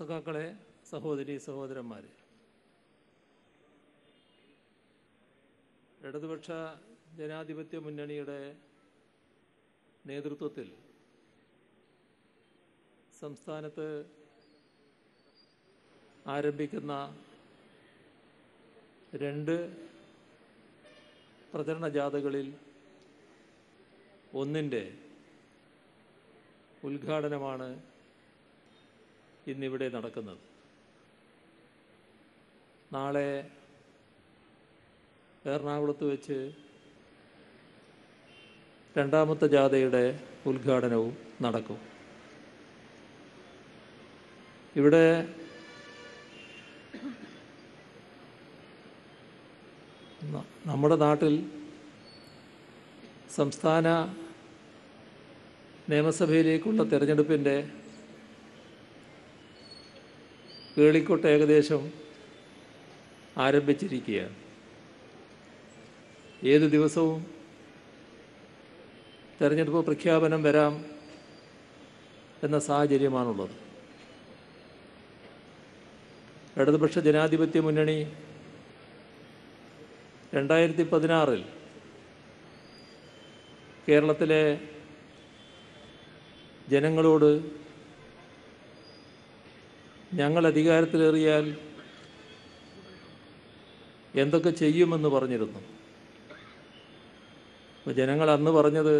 സഖാക്കളെ സഹോദരി സഹോദരന്മാരെ ഇടതുപക്ഷ ജനാധിപത്യ മുന്നണിയുടെ നേതൃത്വത്തിൽ സംസ്ഥാനത്ത് ആരംഭിക്കുന്ന രണ്ട് പ്രചരണ ജാഥകളിൽ ഒന്നിൻ്റെ ഉദ്ഘാടനമാണ് ഇന്നിവിടെ നടക്കുന്നത് നാളെ എറണാകുളത്ത് വെച്ച് രണ്ടാമത്തെ ജാഥയുടെ ഉദ്ഘാടനവും നടക്കും ഇവിടെ നമ്മുടെ നാട്ടിൽ സംസ്ഥാന നിയമസഭയിലേക്കുള്ള തിരഞ്ഞെടുപ്പിൻ്റെ കേളിക്കൊട്ട് ഏകദേശം ആരംഭിച്ചിരിക്കുകയാണ് ഏത് ദിവസവും തെരഞ്ഞെടുപ്പ് പ്രഖ്യാപനം വരാം എന്ന സാഹചര്യമാണുള്ളത് ഇടതുപക്ഷ ജനാധിപത്യ മുന്നണി രണ്ടായിരത്തി പതിനാറിൽ കേരളത്തിലെ ജനങ്ങളോട് ഞങ്ങൾ അധികാരത്തിലേറിയാൽ എന്തൊക്കെ ചെയ്യുമെന്ന് പറഞ്ഞിരുന്നു ജനങ്ങൾ അന്ന് പറഞ്ഞത്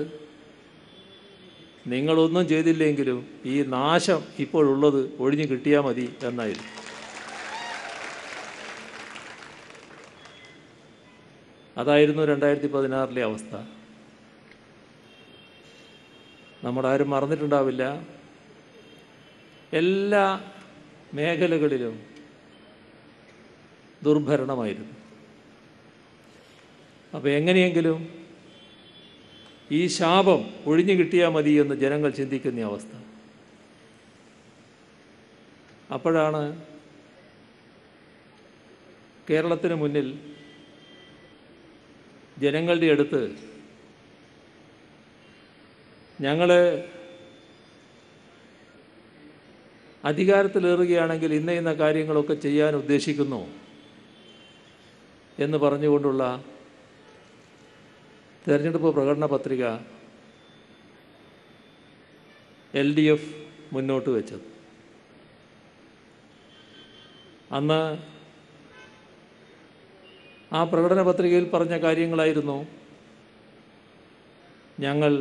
നിങ്ങളൊന്നും ചെയ്തില്ലെങ്കിലും ഈ നാശം ഇപ്പോഴുള്ളത് ഒഴിഞ്ഞു കിട്ടിയാൽ മതി എന്നായിരുന്നു അതായിരുന്നു രണ്ടായിരത്തി പതിനാറിലെ അവസ്ഥ നമ്മളാരും മറന്നിട്ടുണ്ടാവില്ല എല്ലാ മേഖലകളിലും ദുർഭരണമായിരുന്നു അപ്പോൾ എങ്ങനെയെങ്കിലും ഈ ശാപം ഒഴിഞ്ഞു കിട്ടിയാൽ മതി എന്ന് ജനങ്ങൾ ചിന്തിക്കുന്ന അവസ്ഥ അപ്പോഴാണ് കേരളത്തിന് മുന്നിൽ ജനങ്ങളുടെ അടുത്ത് ഞങ്ങൾ അധികാരത്തിലേറുകയാണെങ്കിൽ ഇന്ന ഇന്ന കാര്യങ്ങളൊക്കെ ചെയ്യാൻ ഉദ്ദേശിക്കുന്നു എന്ന് പറഞ്ഞുകൊണ്ടുള്ള തെരഞ്ഞെടുപ്പ് പ്രകടന പത്രിക എൽ ഡി എഫ് മുന്നോട്ട് വെച്ചത് അന്ന് ആ പ്രകടന പത്രികയിൽ പറഞ്ഞ കാര്യങ്ങളായിരുന്നു ഞങ്ങൾ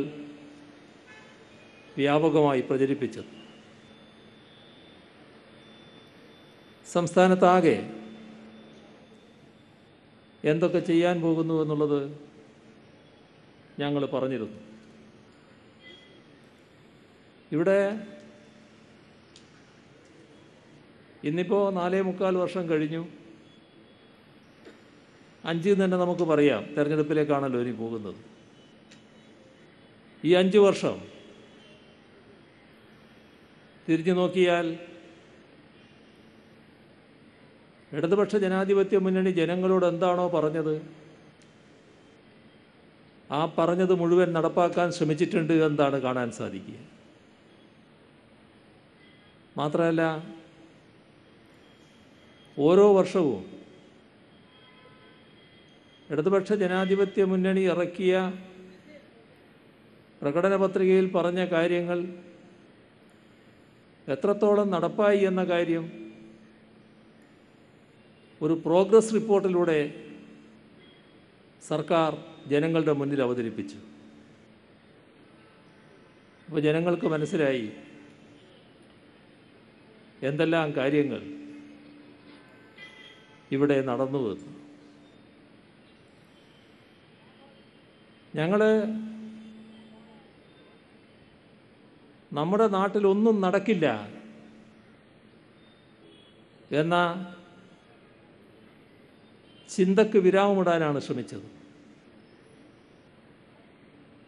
വ്യാപകമായി പ്രചരിപ്പിച്ചത് സംസ്ഥാനത്താകെ എന്തൊക്കെ ചെയ്യാൻ പോകുന്നു എന്നുള്ളത് ഞങ്ങൾ പറഞ്ഞിരുന്നു ഇവിടെ ഇന്നിപ്പോൾ നാലേ മുക്കാൽ വർഷം കഴിഞ്ഞു അഞ്ചിൽ തന്നെ നമുക്ക് പറയാം തിരഞ്ഞെടുപ്പിലേക്കാണല്ലോ ഇനി പോകുന്നത് ഈ അഞ്ച് വർഷം തിരിഞ്ഞു നോക്കിയാൽ ഇടതുപക്ഷ ജനാധിപത്യ മുന്നണി ജനങ്ങളോട് എന്താണോ പറഞ്ഞത് ആ പറഞ്ഞത് മുഴുവൻ നടപ്പാക്കാൻ ശ്രമിച്ചിട്ടുണ്ട് എന്താണ് കാണാൻ സാധിക്കുക മാത്രമല്ല ഓരോ വർഷവും ഇടതുപക്ഷ ജനാധിപത്യ മുന്നണി ഇറക്കിയ പ്രകടന പത്രികയിൽ പറഞ്ഞ കാര്യങ്ങൾ എത്രത്തോളം നടപ്പായി എന്ന കാര്യം ഒരു പ്രോഗ്രസ് റിപ്പോർട്ടിലൂടെ സർക്കാർ ജനങ്ങളുടെ മുന്നിൽ അവതരിപ്പിച്ചു അപ്പോൾ ജനങ്ങൾക്ക് മനസ്സിലായി എന്തെല്ലാം കാര്യങ്ങൾ ഇവിടെ നടന്നു വന്നു ഞങ്ങൾ നമ്മുടെ നാട്ടിലൊന്നും നടക്കില്ല എന്ന ചിന്തക്ക് വിരാമമിടാനാണ് ശ്രമിച്ചത്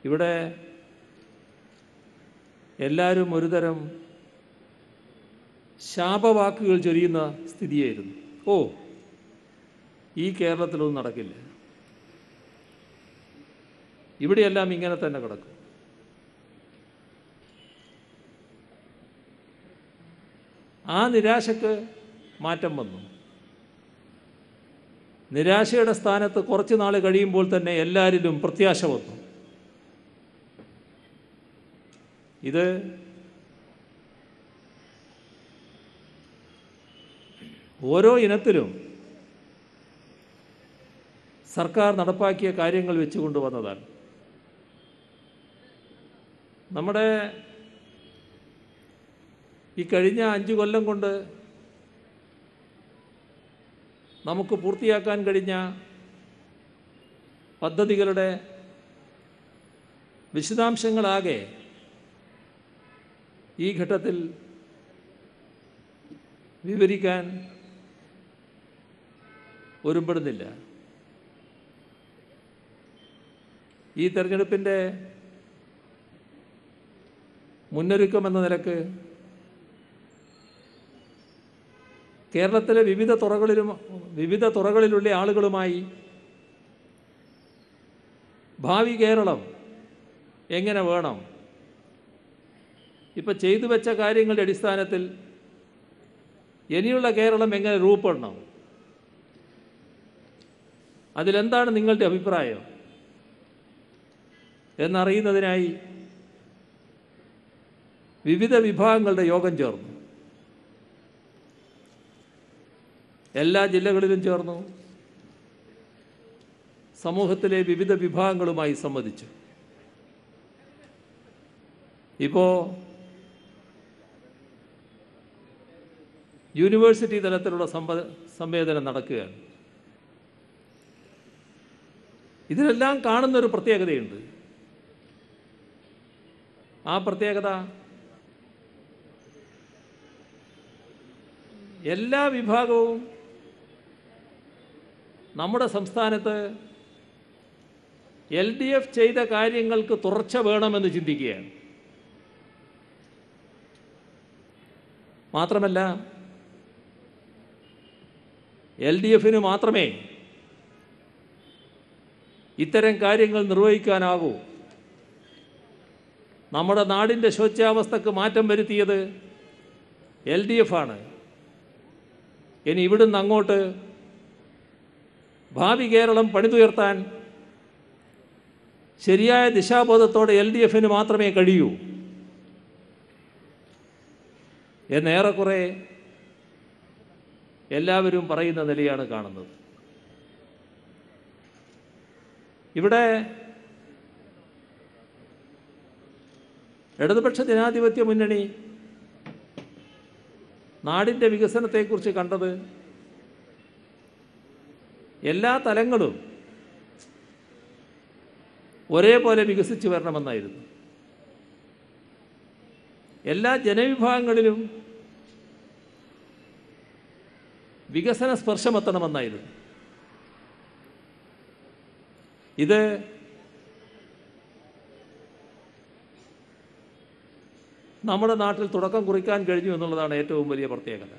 ഇവിടെ എല്ലാവരും ഒരുതരം ശാപവാക്കുകൾ ചൊരിയുന്ന സ്ഥിതിയായിരുന്നു ഓ ഈ കേരളത്തിലൊന്നും നടക്കില്ല ഇവിടെയെല്ലാം ഇങ്ങനെ തന്നെ കിടക്കും ആ നിരാശക്ക് മാറ്റം വന്നു നിരാശയുടെ സ്ഥാനത്ത് കുറച്ച് നാൾ കഴിയുമ്പോൾ തന്നെ എല്ലാവരിലും പ്രത്യാശ വന്നു ഇത് ഓരോ ഇനത്തിലും സർക്കാർ നടപ്പാക്കിയ കാര്യങ്ങൾ വെച്ചുകൊണ്ട് വന്നതാണ് നമ്മുടെ ഈ കഴിഞ്ഞ അഞ്ച് കൊല്ലം കൊണ്ട് നമുക്ക് പൂർത്തിയാക്കാൻ കഴിഞ്ഞ പദ്ധതികളുടെ വിശദാംശങ്ങളാകെ ഈ ഘട്ടത്തിൽ വിവരിക്കാൻ ഒരുപെടുന്നില്ല ഈ തെരഞ്ഞെടുപ്പിൻ്റെ മുന്നൊരുക്കമെന്ന നിലക്ക് കേരളത്തിലെ വിവിധ തുറകളിലും വിവിധ തുറകളിലുള്ള ആളുകളുമായി ഭാവി കേരളം എങ്ങനെ വേണം ഇപ്പം ചെയ്തു വെച്ച കാര്യങ്ങളുടെ അടിസ്ഥാനത്തിൽ ഇനിയുള്ള കേരളം എങ്ങനെ രൂപപ്പെടണം അതിലെന്താണ് നിങ്ങളുടെ അഭിപ്രായം എന്നറിയുന്നതിനായി വിവിധ വിഭാഗങ്ങളുടെ യോഗം ചേർന്നു എല്ലാ ജില്ലകളിലും ചേർന്നു സമൂഹത്തിലെ വിവിധ വിഭാഗങ്ങളുമായി സംവദിച്ചു ഇപ്പോ യൂണിവേഴ്സിറ്റി തലത്തിലുള്ള സംവേദനം നടക്കുകയാണ് ഇതിനെല്ലാം കാണുന്നൊരു പ്രത്യേകതയുണ്ട് ആ പ്രത്യേകത എല്ലാ വിഭാഗവും നമ്മുടെ സംസ്ഥാനത്ത് എൽ ഡി എഫ് ചെയ്ത കാര്യങ്ങൾക്ക് തുറച്ച വേണമെന്ന് ചിന്തിക്കുകയാണ് മാത്രമല്ല എൽ ഡി എഫിന് മാത്രമേ ഇത്തരം കാര്യങ്ങൾ നിർവഹിക്കാനാകൂ നമ്മുടെ നാടിൻ്റെ ശോച്യാവസ്ഥക്ക് മാറ്റം വരുത്തിയത് എൽ ഡി എഫാണ് ഇനി ഇവിടുന്ന് അങ്ങോട്ട് ഭാവി കേരളം പണിതുയർത്താൻ ശരിയായ ദിശാബോധത്തോടെ എൽ ഡി എഫിന് മാത്രമേ കഴിയൂ എന്നേറെക്കുറെ എല്ലാവരും പറയുന്ന നിലയാണ് കാണുന്നത് ഇവിടെ ഇടതുപക്ഷ ജനാധിപത്യ മുന്നണി നാടിൻ്റെ വികസനത്തെക്കുറിച്ച് കണ്ടത് എല്ലാ തലങ്ങളും ഒരേപോലെ വികസിച്ചു വരണമെന്നായിരുന്നു എല്ലാ ജനവിഭാഗങ്ങളിലും വികസന സ്പർശമെത്തണമെന്നായിരുന്നു ഇത് നമ്മുടെ നാട്ടിൽ തുടക്കം കുറിക്കാൻ കഴിഞ്ഞു എന്നുള്ളതാണ് ഏറ്റവും വലിയ പ്രത്യേകത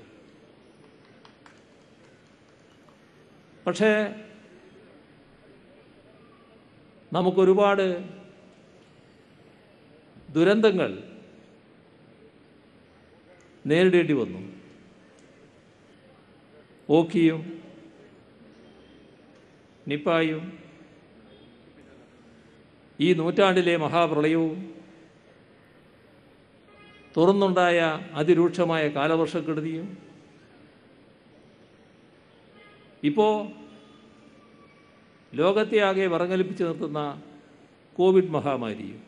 പക്ഷേ നമുക്കൊരുപാട് ദുരന്തങ്ങൾ നേരിടേണ്ടി വന്നു ഓക്കിയും നിപ്പായും ഈ നൂറ്റാണ്ടിലെ മഹാപ്രളയവും തുറന്നുണ്ടായ അതിരൂക്ഷമായ കാലവർഷക്കെടുതിയും ഇപ്പോൾ ലോകത്തെ ആകെ വറങ്ങലിപ്പിച്ച് നിർത്തുന്ന കോവിഡ് മഹാമാരിയും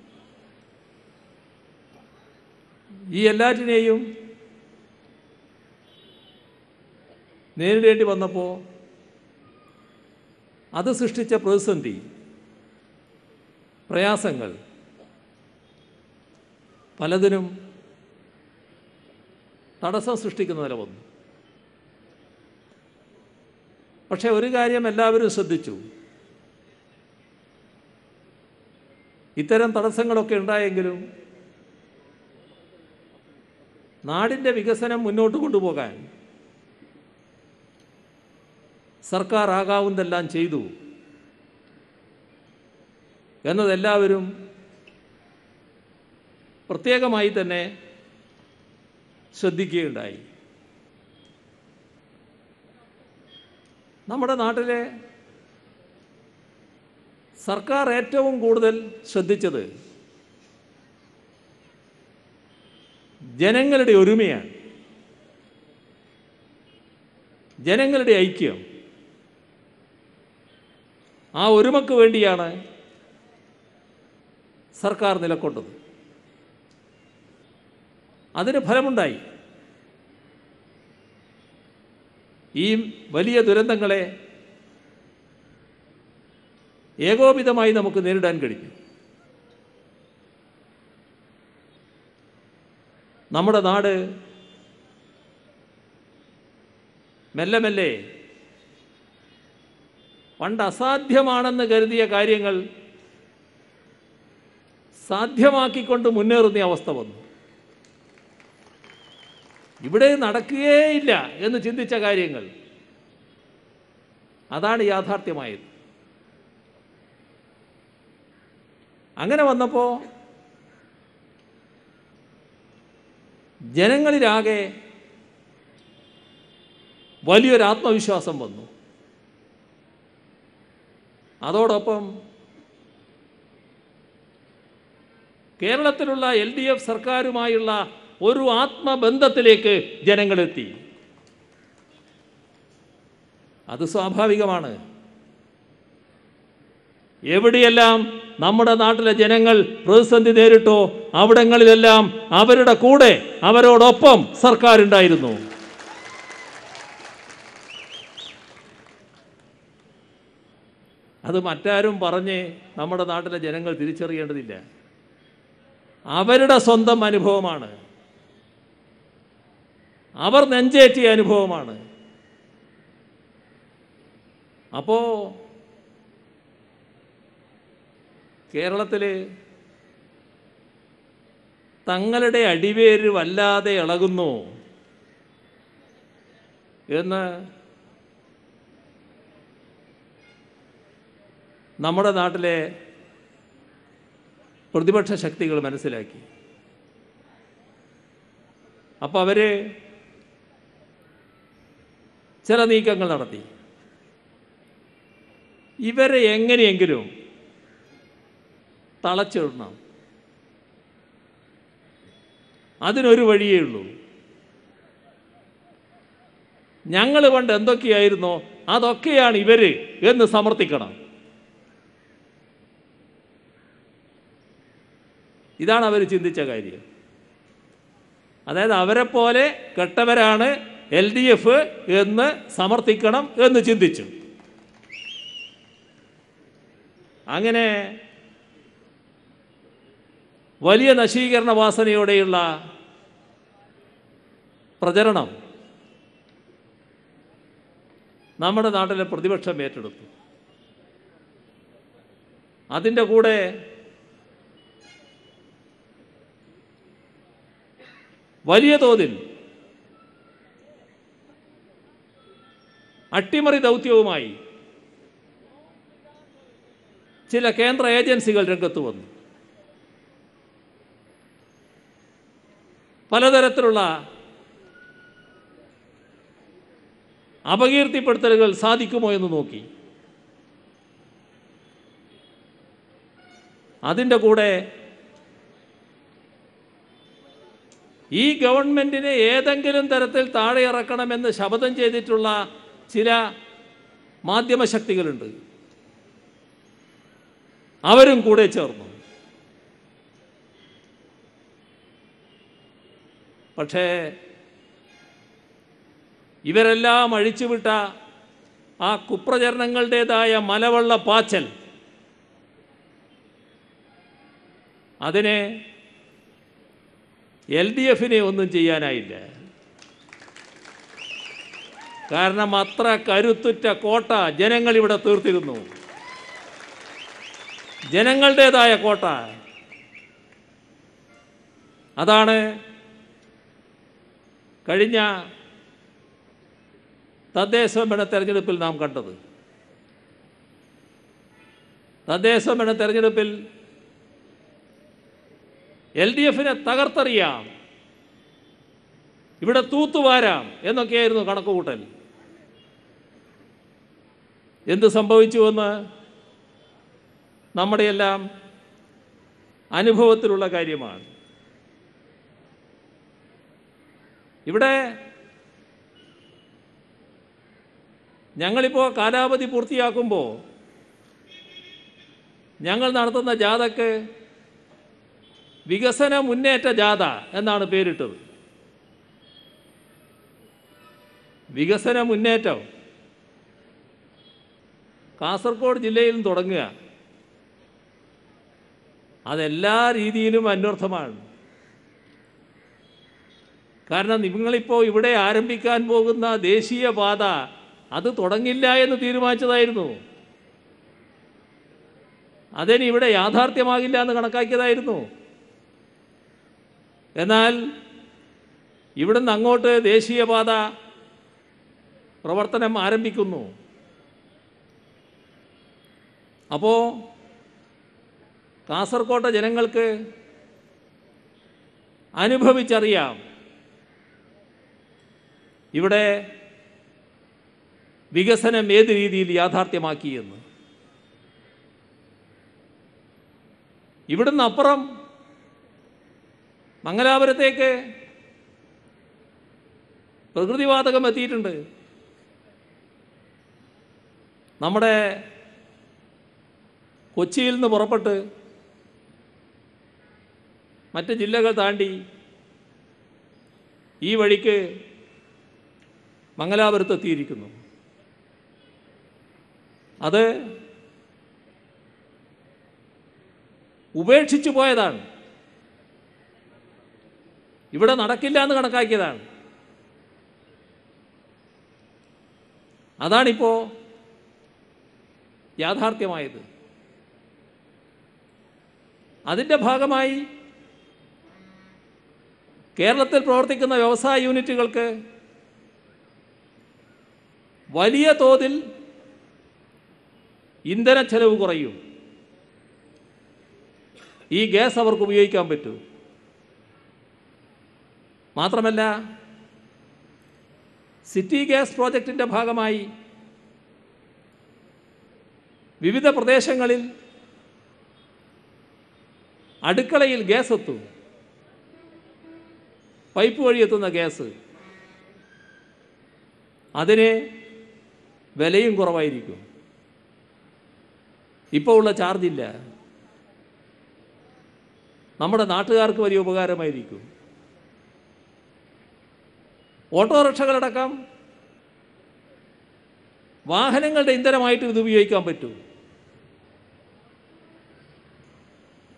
ഈ എല്ലാറ്റിനെയും നേരിടേണ്ടി വന്നപ്പോൾ അത് സൃഷ്ടിച്ച പ്രതിസന്ധി പ്രയാസങ്ങൾ പലതിനും തടസ്സം സൃഷ്ടിക്കുന്നതിൽ വന്നു പക്ഷേ ഒരു കാര്യം എല്ലാവരും ശ്രദ്ധിച്ചു ഇത്തരം തടസ്സങ്ങളൊക്കെ ഉണ്ടായെങ്കിലും നാടിൻ്റെ വികസനം മുന്നോട്ട് കൊണ്ടുപോകാൻ സർക്കാർ ആകാവുന്നതെല്ലാം ചെയ്തു എന്നതെല്ലാവരും പ്രത്യേകമായി തന്നെ ശ്രദ്ധിക്കുകയുണ്ടായി നമ്മുടെ നാട്ടിലെ സർക്കാർ ഏറ്റവും കൂടുതൽ ശ്രദ്ധിച്ചത് ജനങ്ങളുടെ ഒരുമയാണ് ജനങ്ങളുടെ ഐക്യം ആ ഒരുമക്ക് വേണ്ടിയാണ് സർക്കാർ നിലക്കൊണ്ടത് അതിന് ഫലമുണ്ടായി ഈ വലിയ ദുരന്തങ്ങളെ ഏകോപിതമായി നമുക്ക് നേരിടാൻ കഴിഞ്ഞു നമ്മുടെ നാട് മെല്ലെ മെല്ലെ പണ്ട് അസാധ്യമാണെന്ന് കരുതിയ കാര്യങ്ങൾ സാധ്യമാക്കിക്കൊണ്ട് മുന്നേറുന്ന അവസ്ഥ വന്നു ഇവിടെ നടക്കുകയില്ല എന്ന് ചിന്തിച്ച കാര്യങ്ങൾ അതാണ് യാഥാർത്ഥ്യമായത് അങ്ങനെ വന്നപ്പോൾ ജനങ്ങളിലാകെ വലിയൊരു ആത്മവിശ്വാസം വന്നു അതോടൊപ്പം കേരളത്തിലുള്ള എൽ ഡി എഫ് സർക്കാരുമായുള്ള ഒരു ആത്മബന്ധത്തിലേക്ക് ജനങ്ങളെത്തി അത് സ്വാഭാവികമാണ് എവിടെയെല്ലാം നമ്മുടെ നാട്ടിലെ ജനങ്ങൾ പ്രതിസന്ധി നേരിട്ടോ അവിടങ്ങളിലെല്ലാം അവരുടെ കൂടെ അവരോടൊപ്പം സർക്കാരുണ്ടായിരുന്നു അത് മറ്റാരും പറഞ്ഞ് നമ്മുടെ നാട്ടിലെ ജനങ്ങൾ തിരിച്ചറിയേണ്ടതില്ല അവരുടെ സ്വന്തം അനുഭവമാണ് അവർ നെഞ്ചേറ്റിയ അനുഭവമാണ് അപ്പോൾ കേരളത്തിൽ തങ്ങളുടെ അടിവേര് വല്ലാതെ ഇളകുന്നു എന്ന് നമ്മുടെ നാട്ടിലെ പ്രതിപക്ഷ ശക്തികൾ മനസ്സിലാക്കി അപ്പോൾ അവർ ചില നീക്കങ്ങൾ നടത്തി ഇവരെ എങ്ങനെയെങ്കിലും തളച്ചിടണം അതിനൊരു വഴിയേ ഉള്ളൂ ഞങ്ങൾ കൊണ്ട് എന്തൊക്കെയായിരുന്നോ അതൊക്കെയാണ് ഇവര് എന്ന് സമർത്ഥിക്കണം ഇതാണ് അവർ ചിന്തിച്ച കാര്യം അതായത് അവരെപ്പോലെ കെട്ടവരാണ് എൽ ഡി എഫ് എന്ന് സമർത്ഥിക്കണം എന്ന് ചിന്തിച്ചു അങ്ങനെ വലിയ നശീകരണ വാസനയോടെയുള്ള പ്രചരണം നമ്മുടെ നാട്ടിലെ പ്രതിപക്ഷം ഏറ്റെടുത്തു അതിൻ്റെ കൂടെ വലിയ തോതിൽ അട്ടിമറി ദൗത്യവുമായി ചില കേന്ദ്ര ഏജൻസികൾ രംഗത്ത് വന്നു പലതരത്തിലുള്ള അപകീർത്തിപ്പെടുത്തലുകൾ സാധിക്കുമോ എന്ന് നോക്കി അതിൻ്റെ കൂടെ ഈ ഗവൺമെൻറ്റിനെ ഏതെങ്കിലും തരത്തിൽ താഴെ ഇറക്കണമെന്ന് ശപഥം ചെയ്തിട്ടുള്ള ചില മാധ്യമശക്തികളുണ്ട് അവരും കൂടെ ചേർന്നു പക്ഷേ ഇവരെല്ലാം അഴിച്ചുവിട്ട ആ കുപ്രചരണങ്ങളുടേതായ മലവെള്ള പാച്ചൽ അതിനെ എൽ ഡി എഫിനെ ഒന്നും ചെയ്യാനായില്ല കാരണം അത്ര കരുത്തുറ്റ കോട്ട ജനങ്ങൾ ഇവിടെ തീർത്തിരുന്നു ജനങ്ങളുടേതായ കോട്ട അതാണ് കഴിഞ്ഞ തദ്ദേശ ഭരണ തെരഞ്ഞെടുപ്പിൽ നാം കണ്ടത് തദ്ദേശ ഭരണ തെരഞ്ഞെടുപ്പിൽ എൽ ഡി എഫിനെ തകർത്തറിയാം ഇവിടെ തൂത്തുവാരാം എന്നൊക്കെയായിരുന്നു കണക്കുകൂട്ടൽ എന്ത് സംഭവിച്ചുവെന്ന് നമ്മുടെയെല്ലാം അനുഭവത്തിലുള്ള കാര്യമാണ് ഇവിടെ ഞങ്ങളിപ്പോൾ കാലാവധി പൂർത്തിയാക്കുമ്പോൾ ഞങ്ങൾ നടത്തുന്ന ജാഥയ്ക്ക് വികസന മുന്നേറ്റ ജാഥ എന്നാണ് പേരിട്ടത് വികസന മുന്നേറ്റം കാസർഗോഡ് ജില്ലയിലും തുടങ്ങുക അതെല്ലാ രീതിയിലും അന്വർത്ഥമാണ് കാരണം നിങ്ങളിപ്പോൾ ഇവിടെ ആരംഭിക്കാൻ പോകുന്ന ദേശീയ പാത അത് തുടങ്ങില്ല എന്ന് തീരുമാനിച്ചതായിരുന്നു അതിന് ഇവിടെ യാഥാർത്ഥ്യമാകില്ല എന്ന് കണക്കാക്കിയതായിരുന്നു എന്നാൽ ഇവിടുന്ന് അങ്ങോട്ട് ദേശീയപാത പ്രവർത്തനം ആരംഭിക്കുന്നു അപ്പോൾ കാസർകോട്ടെ ജനങ്ങൾക്ക് അനുഭവിച്ചറിയാം ഇവിടെ വികസനം ഏത് രീതിയിൽ യാഥാർത്ഥ്യമാക്കിയെന്ന് ഇവിടുന്ന് അപ്പുറം മംഗലാപുരത്തേക്ക് പ്രകൃതിവാതകം എത്തിയിട്ടുണ്ട് നമ്മുടെ കൊച്ചിയിൽ നിന്ന് പുറപ്പെട്ട് മറ്റ് ജില്ലകൾ താണ്ടി ഈ വഴിക്ക് എത്തിയിരിക്കുന്നു അത് ഉപേക്ഷിച്ചു പോയതാണ് ഇവിടെ നടക്കില്ല എന്ന് കണക്കാക്കിയതാണ് അതാണിപ്പോൾ യാഥാർത്ഥ്യമായത് അതിൻ്റെ ഭാഗമായി കേരളത്തിൽ പ്രവർത്തിക്കുന്ന വ്യവസായ യൂണിറ്റുകൾക്ക് വലിയ തോതിൽ ഇന്ധന ചെലവ് കുറയും ഈ ഗ്യാസ് അവർക്ക് ഉപയോഗിക്കാൻ പറ്റൂ മാത്രമല്ല സിറ്റി ഗ്യാസ് പ്രോജക്റ്റിൻ്റെ ഭാഗമായി വിവിധ പ്രദേശങ്ങളിൽ അടുക്കളയിൽ ഗ്യാസ് എത്തും പൈപ്പ് വഴി എത്തുന്ന ഗ്യാസ് അതിന് വിലയും കുറവായിരിക്കും ഇപ്പോൾ ഉള്ള ചാർജില്ല നമ്മുടെ നാട്ടുകാർക്ക് വലിയ ഉപകാരമായിരിക്കും ഓട്ടോറിക്ഷകളടക്കം വാഹനങ്ങളുടെ ഇന്ധനമായിട്ട് ഇത് ഉപയോഗിക്കാൻ പറ്റും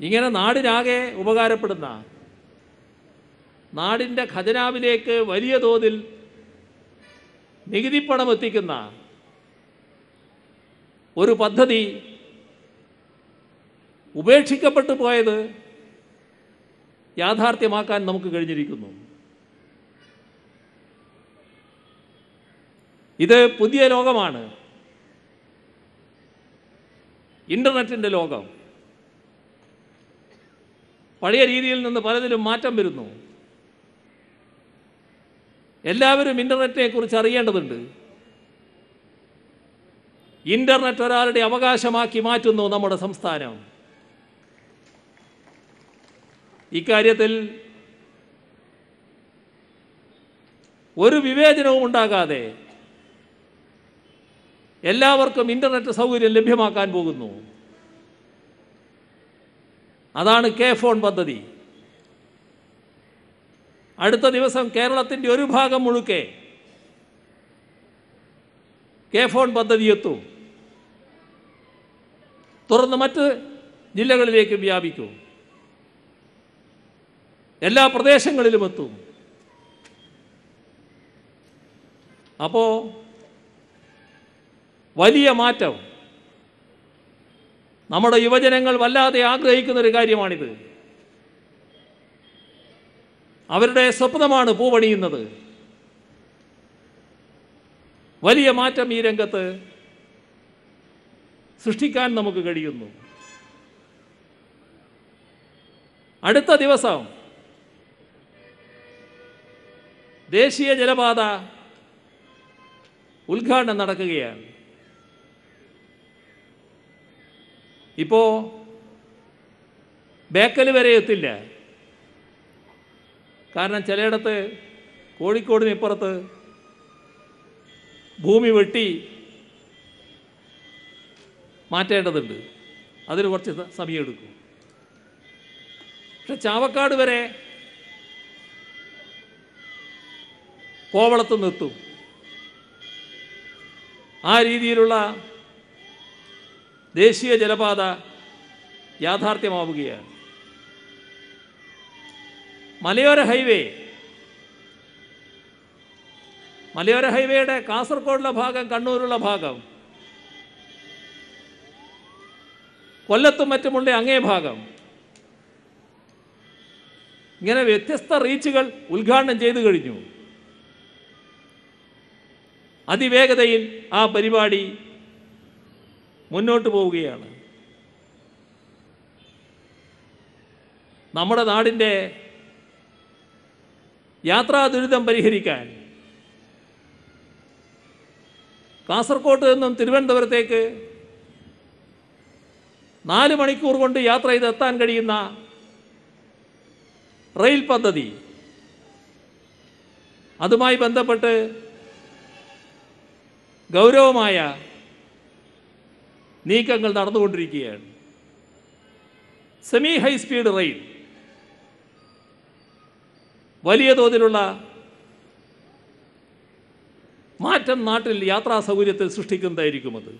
ഇങ്ങനെ നാടിനാകെ ഉപകാരപ്പെടുന്ന നാടിൻ്റെ ഖജനാവിലേക്ക് വലിയ തോതിൽ നികുതിപ്പണം എത്തിക്കുന്ന ഒരു പദ്ധതി ഉപേക്ഷിക്കപ്പെട്ടു പോയത് യാഥാർത്ഥ്യമാക്കാൻ നമുക്ക് കഴിഞ്ഞിരിക്കുന്നു ഇത് പുതിയ ലോകമാണ് ഇൻ്റർനെറ്റിൻ്റെ ലോകം പഴയ രീതിയിൽ നിന്ന് പലതിലും മാറ്റം വരുന്നു എല്ലാവരും കുറിച്ച് അറിയേണ്ടതുണ്ട് ഇൻ്റർനെറ്റ് ഒരാളുടെ അവകാശമാക്കി മാറ്റുന്നു നമ്മുടെ സംസ്ഥാനം ഇക്കാര്യത്തിൽ ഒരു വിവേചനവും ഉണ്ടാകാതെ എല്ലാവർക്കും ഇൻ്റർനെറ്റ് സൗകര്യം ലഭ്യമാക്കാൻ പോകുന്നു അതാണ് കെ ഫോൺ പദ്ധതി അടുത്ത ദിവസം കേരളത്തിൻ്റെ ഒരു ഭാഗം മുഴുക്കെ കെ ഫോൺ പദ്ധതി എത്തും തുറന്ന് മറ്റ് ജില്ലകളിലേക്ക് വ്യാപിക്കും എല്ലാ പ്രദേശങ്ങളിലും എത്തും അപ്പോൾ വലിയ മാറ്റം നമ്മുടെ യുവജനങ്ങൾ വല്ലാതെ ആഗ്രഹിക്കുന്ന ഒരു കാര്യമാണിത് അവരുടെ സ്വപ്നമാണ് പൂവണിയുന്നത് വലിയ മാറ്റം ഈ രംഗത്ത് സൃഷ്ടിക്കാൻ നമുക്ക് കഴിയുന്നു അടുത്ത ദിവസം ദേശീയ ജലപാത ഉദ്ഘാടനം നടക്കുകയാണ് ഇപ്പോ ബേക്കൽ വരെ എത്തില്ല കാരണം ചിലയിടത്ത് കോഴിക്കോടിന് ഇപ്പുറത്ത് ഭൂമി വെട്ടി മാറ്റേണ്ടതുണ്ട് അതിന് കുറച്ച് സമയമെടുക്കും പക്ഷെ ചാവക്കാട് വരെ കോവളത്ത് നിർത്തും ആ രീതിയിലുള്ള ദേശീയ ജലപാത യാഥാർത്ഥ്യമാവുകയാണ് മലയോര ഹൈവേ മലയോര ഹൈവേയുടെ കാസർഗോഡുള്ള ഭാഗം കണ്ണൂരുള്ള ഭാഗം കൊല്ലത്തും മറ്റുമുള്ള അങ്ങേ ഭാഗം ഇങ്ങനെ വ്യത്യസ്ത റീച്ചുകൾ ഉദ്ഘാടനം ചെയ്തു കഴിഞ്ഞു അതിവേഗതയിൽ ആ പരിപാടി മുന്നോട്ട് പോവുകയാണ് നമ്മുടെ നാടിൻ്റെ യാത്രാ ദുരിതം പരിഹരിക്കാൻ കാസർകോട്ട് നിന്നും തിരുവനന്തപുരത്തേക്ക് നാല് മണിക്കൂർ കൊണ്ട് യാത്ര ചെയ്ത് എത്താൻ കഴിയുന്ന റെയിൽ പദ്ധതി അതുമായി ബന്ധപ്പെട്ട് ഗൗരവമായ നീക്കങ്ങൾ നടന്നുകൊണ്ടിരിക്കുകയാണ് സെമി ഹൈ സ്പീഡ് റെയിൽ വലിയ തോതിലുള്ള മാറ്റം നാട്ടിൽ യാത്രാ സൗകര്യത്തിൽ സൃഷ്ടിക്കുന്നതായിരിക്കും അത്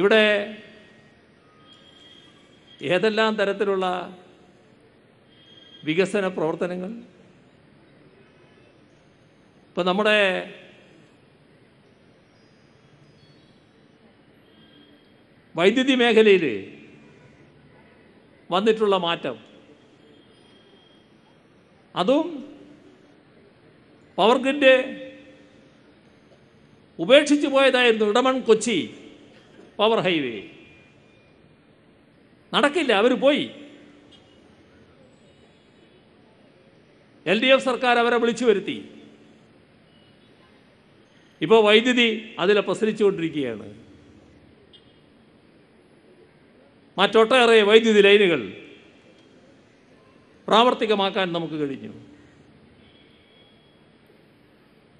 ഇവിടെ ഏതെല്ലാം തരത്തിലുള്ള വികസന പ്രവർത്തനങ്ങൾ ഇപ്പം നമ്മുടെ വൈദ്യുതി മേഖലയിൽ വന്നിട്ടുള്ള മാറ്റം അതും പവർ ഗ്രിഡ് ഉപേക്ഷിച്ചു പോയതായിരുന്നു ഇടമൺ കൊച്ചി പവർ ഹൈവേ നടക്കില്ല അവർ പോയി എൽ ഡി എഫ് സർക്കാർ അവരെ വിളിച്ചു വരുത്തി ഇപ്പോൾ വൈദ്യുതി അതിലെ പ്രസരിച്ചുകൊണ്ടിരിക്കുകയാണ് മറ്റൊട്ടേറെ വൈദ്യുതി ലൈനുകൾ പ്രാവർത്തികമാക്കാൻ നമുക്ക് കഴിഞ്ഞു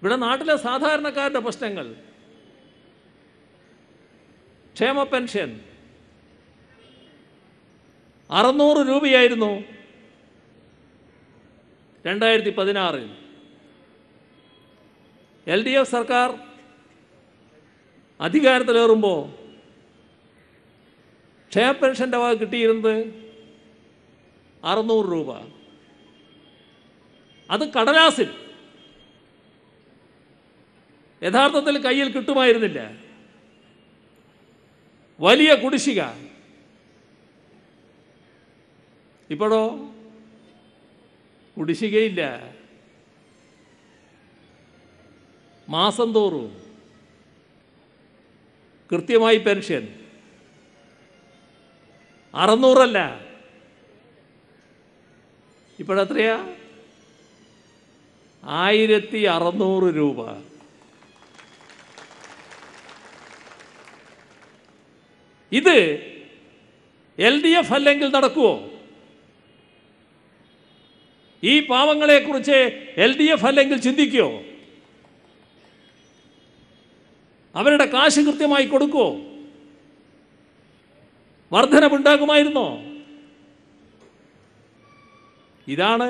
ഇവിടെ നാട്ടിലെ സാധാരണക്കാരുടെ പ്രശ്നങ്ങൾ ക്ഷേമ പെൻഷൻ അറുന്നൂറ് രൂപയായിരുന്നു രണ്ടായിരത്തി പതിനാറിൽ എൽ ഡി എഫ് സർക്കാർ അധികാരത്തിലേറുമ്പോൾ ക്ഷേമ വക കിട്ടിയിരുന്നത് അറുന്നൂറ് രൂപ അത് കടലാസിൽ യഥാർത്ഥത്തിൽ കയ്യിൽ കിട്ടുമായിരുന്നില്ല വലിയ കുടിശ്ശിക ഇപ്പോഴോ കുടിശ്ശികയില്ല മാസം തോറും കൃത്യമായി പെൻഷൻ അറുന്നൂറല്ല ഇപ്പോഴെത്രയാ ആയിരത്തി അറുന്നൂറ് രൂപ ഇത് എൽ ഡി എഫ് അല്ലെങ്കിൽ നടക്കുമോ ഈ പാവങ്ങളെക്കുറിച്ച് എൽ ഡി എഫ് അല്ലെങ്കിൽ ചിന്തിക്കുമോ അവരുടെ കാശ് കൃത്യമായി കൊടുക്കുമോ വർധനവുണ്ടാകുമായിരുന്നോ ഇതാണ്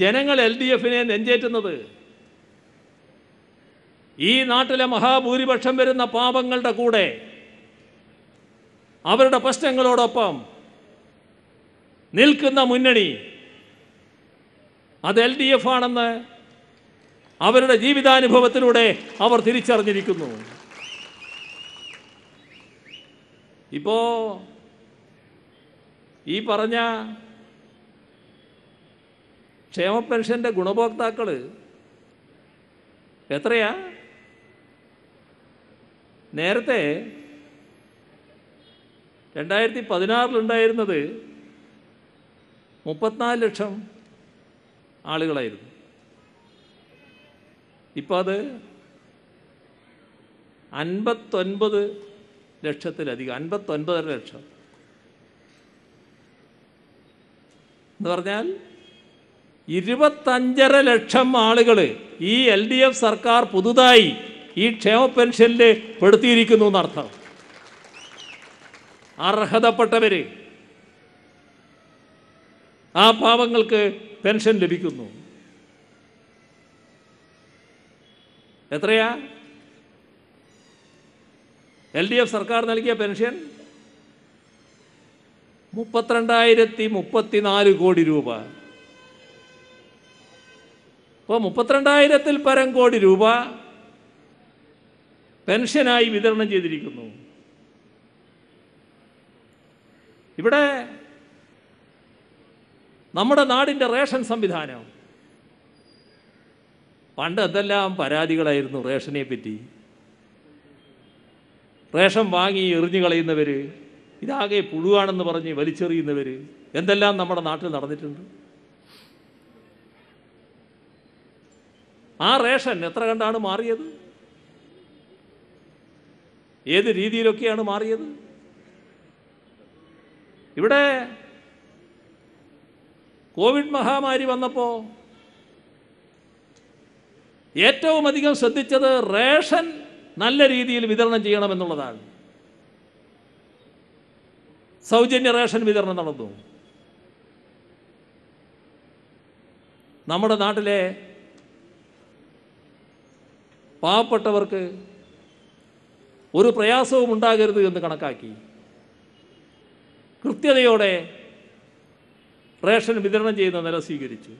ജനങ്ങൾ എൽ ഡി എഫിനെ നെഞ്ചേറ്റുന്നത് ഈ നാട്ടിലെ മഹാഭൂരിപക്ഷം വരുന്ന പാപങ്ങളുടെ കൂടെ അവരുടെ പ്രശ്നങ്ങളോടൊപ്പം നിൽക്കുന്ന മുന്നണി അത് എൽ ഡി എഫ് ആണെന്ന് അവരുടെ ജീവിതാനുഭവത്തിലൂടെ അവർ തിരിച്ചറിഞ്ഞിരിക്കുന്നു ഇപ്പോൾ ഈ പറഞ്ഞ ക്ഷേമ പെൻഷൻ്റെ ഗുണഭോക്താക്കൾ എത്രയാ നേരത്തെ രണ്ടായിരത്തി പതിനാറിലുണ്ടായിരുന്നത് മുപ്പത്തിനാല് ലക്ഷം ആളുകളായിരുന്നു ഇപ്പോൾ അത് അൻപത്തൊൻപത് ലക്ഷത്തിലധികം അൻപത്തൊൻപതര ലക്ഷം എന്ന് പറഞ്ഞാൽ ഇരുപത്തഞ്ചര ലക്ഷം ആളുകൾ ഈ എൽ ഡി എഫ് സർക്കാർ പുതുതായി ഈ ക്ഷേമ പെൻഷനില് പെടുത്തിയിരിക്കുന്നു എന്നർത്ഥം അർഹതപ്പെട്ടവര് ആ പാവങ്ങൾക്ക് പെൻഷൻ ലഭിക്കുന്നു എത്രയാ എൽ ഡി എഫ് സർക്കാർ നൽകിയ പെൻഷൻ മുപ്പത്തിരണ്ടായിരത്തി മുപ്പത്തിനാല് കോടി രൂപ അപ്പോൾ മുപ്പത്തിരണ്ടായിരത്തിൽ പരം കോടി രൂപ പെൻഷനായി വിതരണം ചെയ്തിരിക്കുന്നു ഇവിടെ നമ്മുടെ നാടിൻ്റെ റേഷൻ സംവിധാനം പണ്ട് എന്തെല്ലാം പരാതികളായിരുന്നു റേഷനെ പറ്റി റേഷൻ വാങ്ങി എറിഞ്ഞു കളയുന്നവർ ഇതാകെ പുഴുവാണെന്ന് പറഞ്ഞ് വലിച്ചെറിയുന്നവർ എന്തെല്ലാം നമ്മുടെ നാട്ടിൽ നടന്നിട്ടുണ്ട് ആ റേഷൻ എത്ര കണ്ടാണ് മാറിയത് ഏത് രീതിയിലൊക്കെയാണ് മാറിയത് ഇവിടെ കോവിഡ് മഹാമാരി വന്നപ്പോൾ ഏറ്റവും അധികം ശ്രദ്ധിച്ചത് റേഷൻ നല്ല രീതിയിൽ വിതരണം ചെയ്യണമെന്നുള്ളതാണ് സൗജന്യ റേഷൻ വിതരണം നടന്നു നമ്മുടെ നാട്ടിലെ പാവപ്പെട്ടവർക്ക് ഒരു പ്രയാസവും ഉണ്ടാകരുത് എന്ന് കണക്കാക്കി കൃത്യതയോടെ റേഷൻ വിതരണം ചെയ്യുന്ന നില സ്വീകരിച്ചു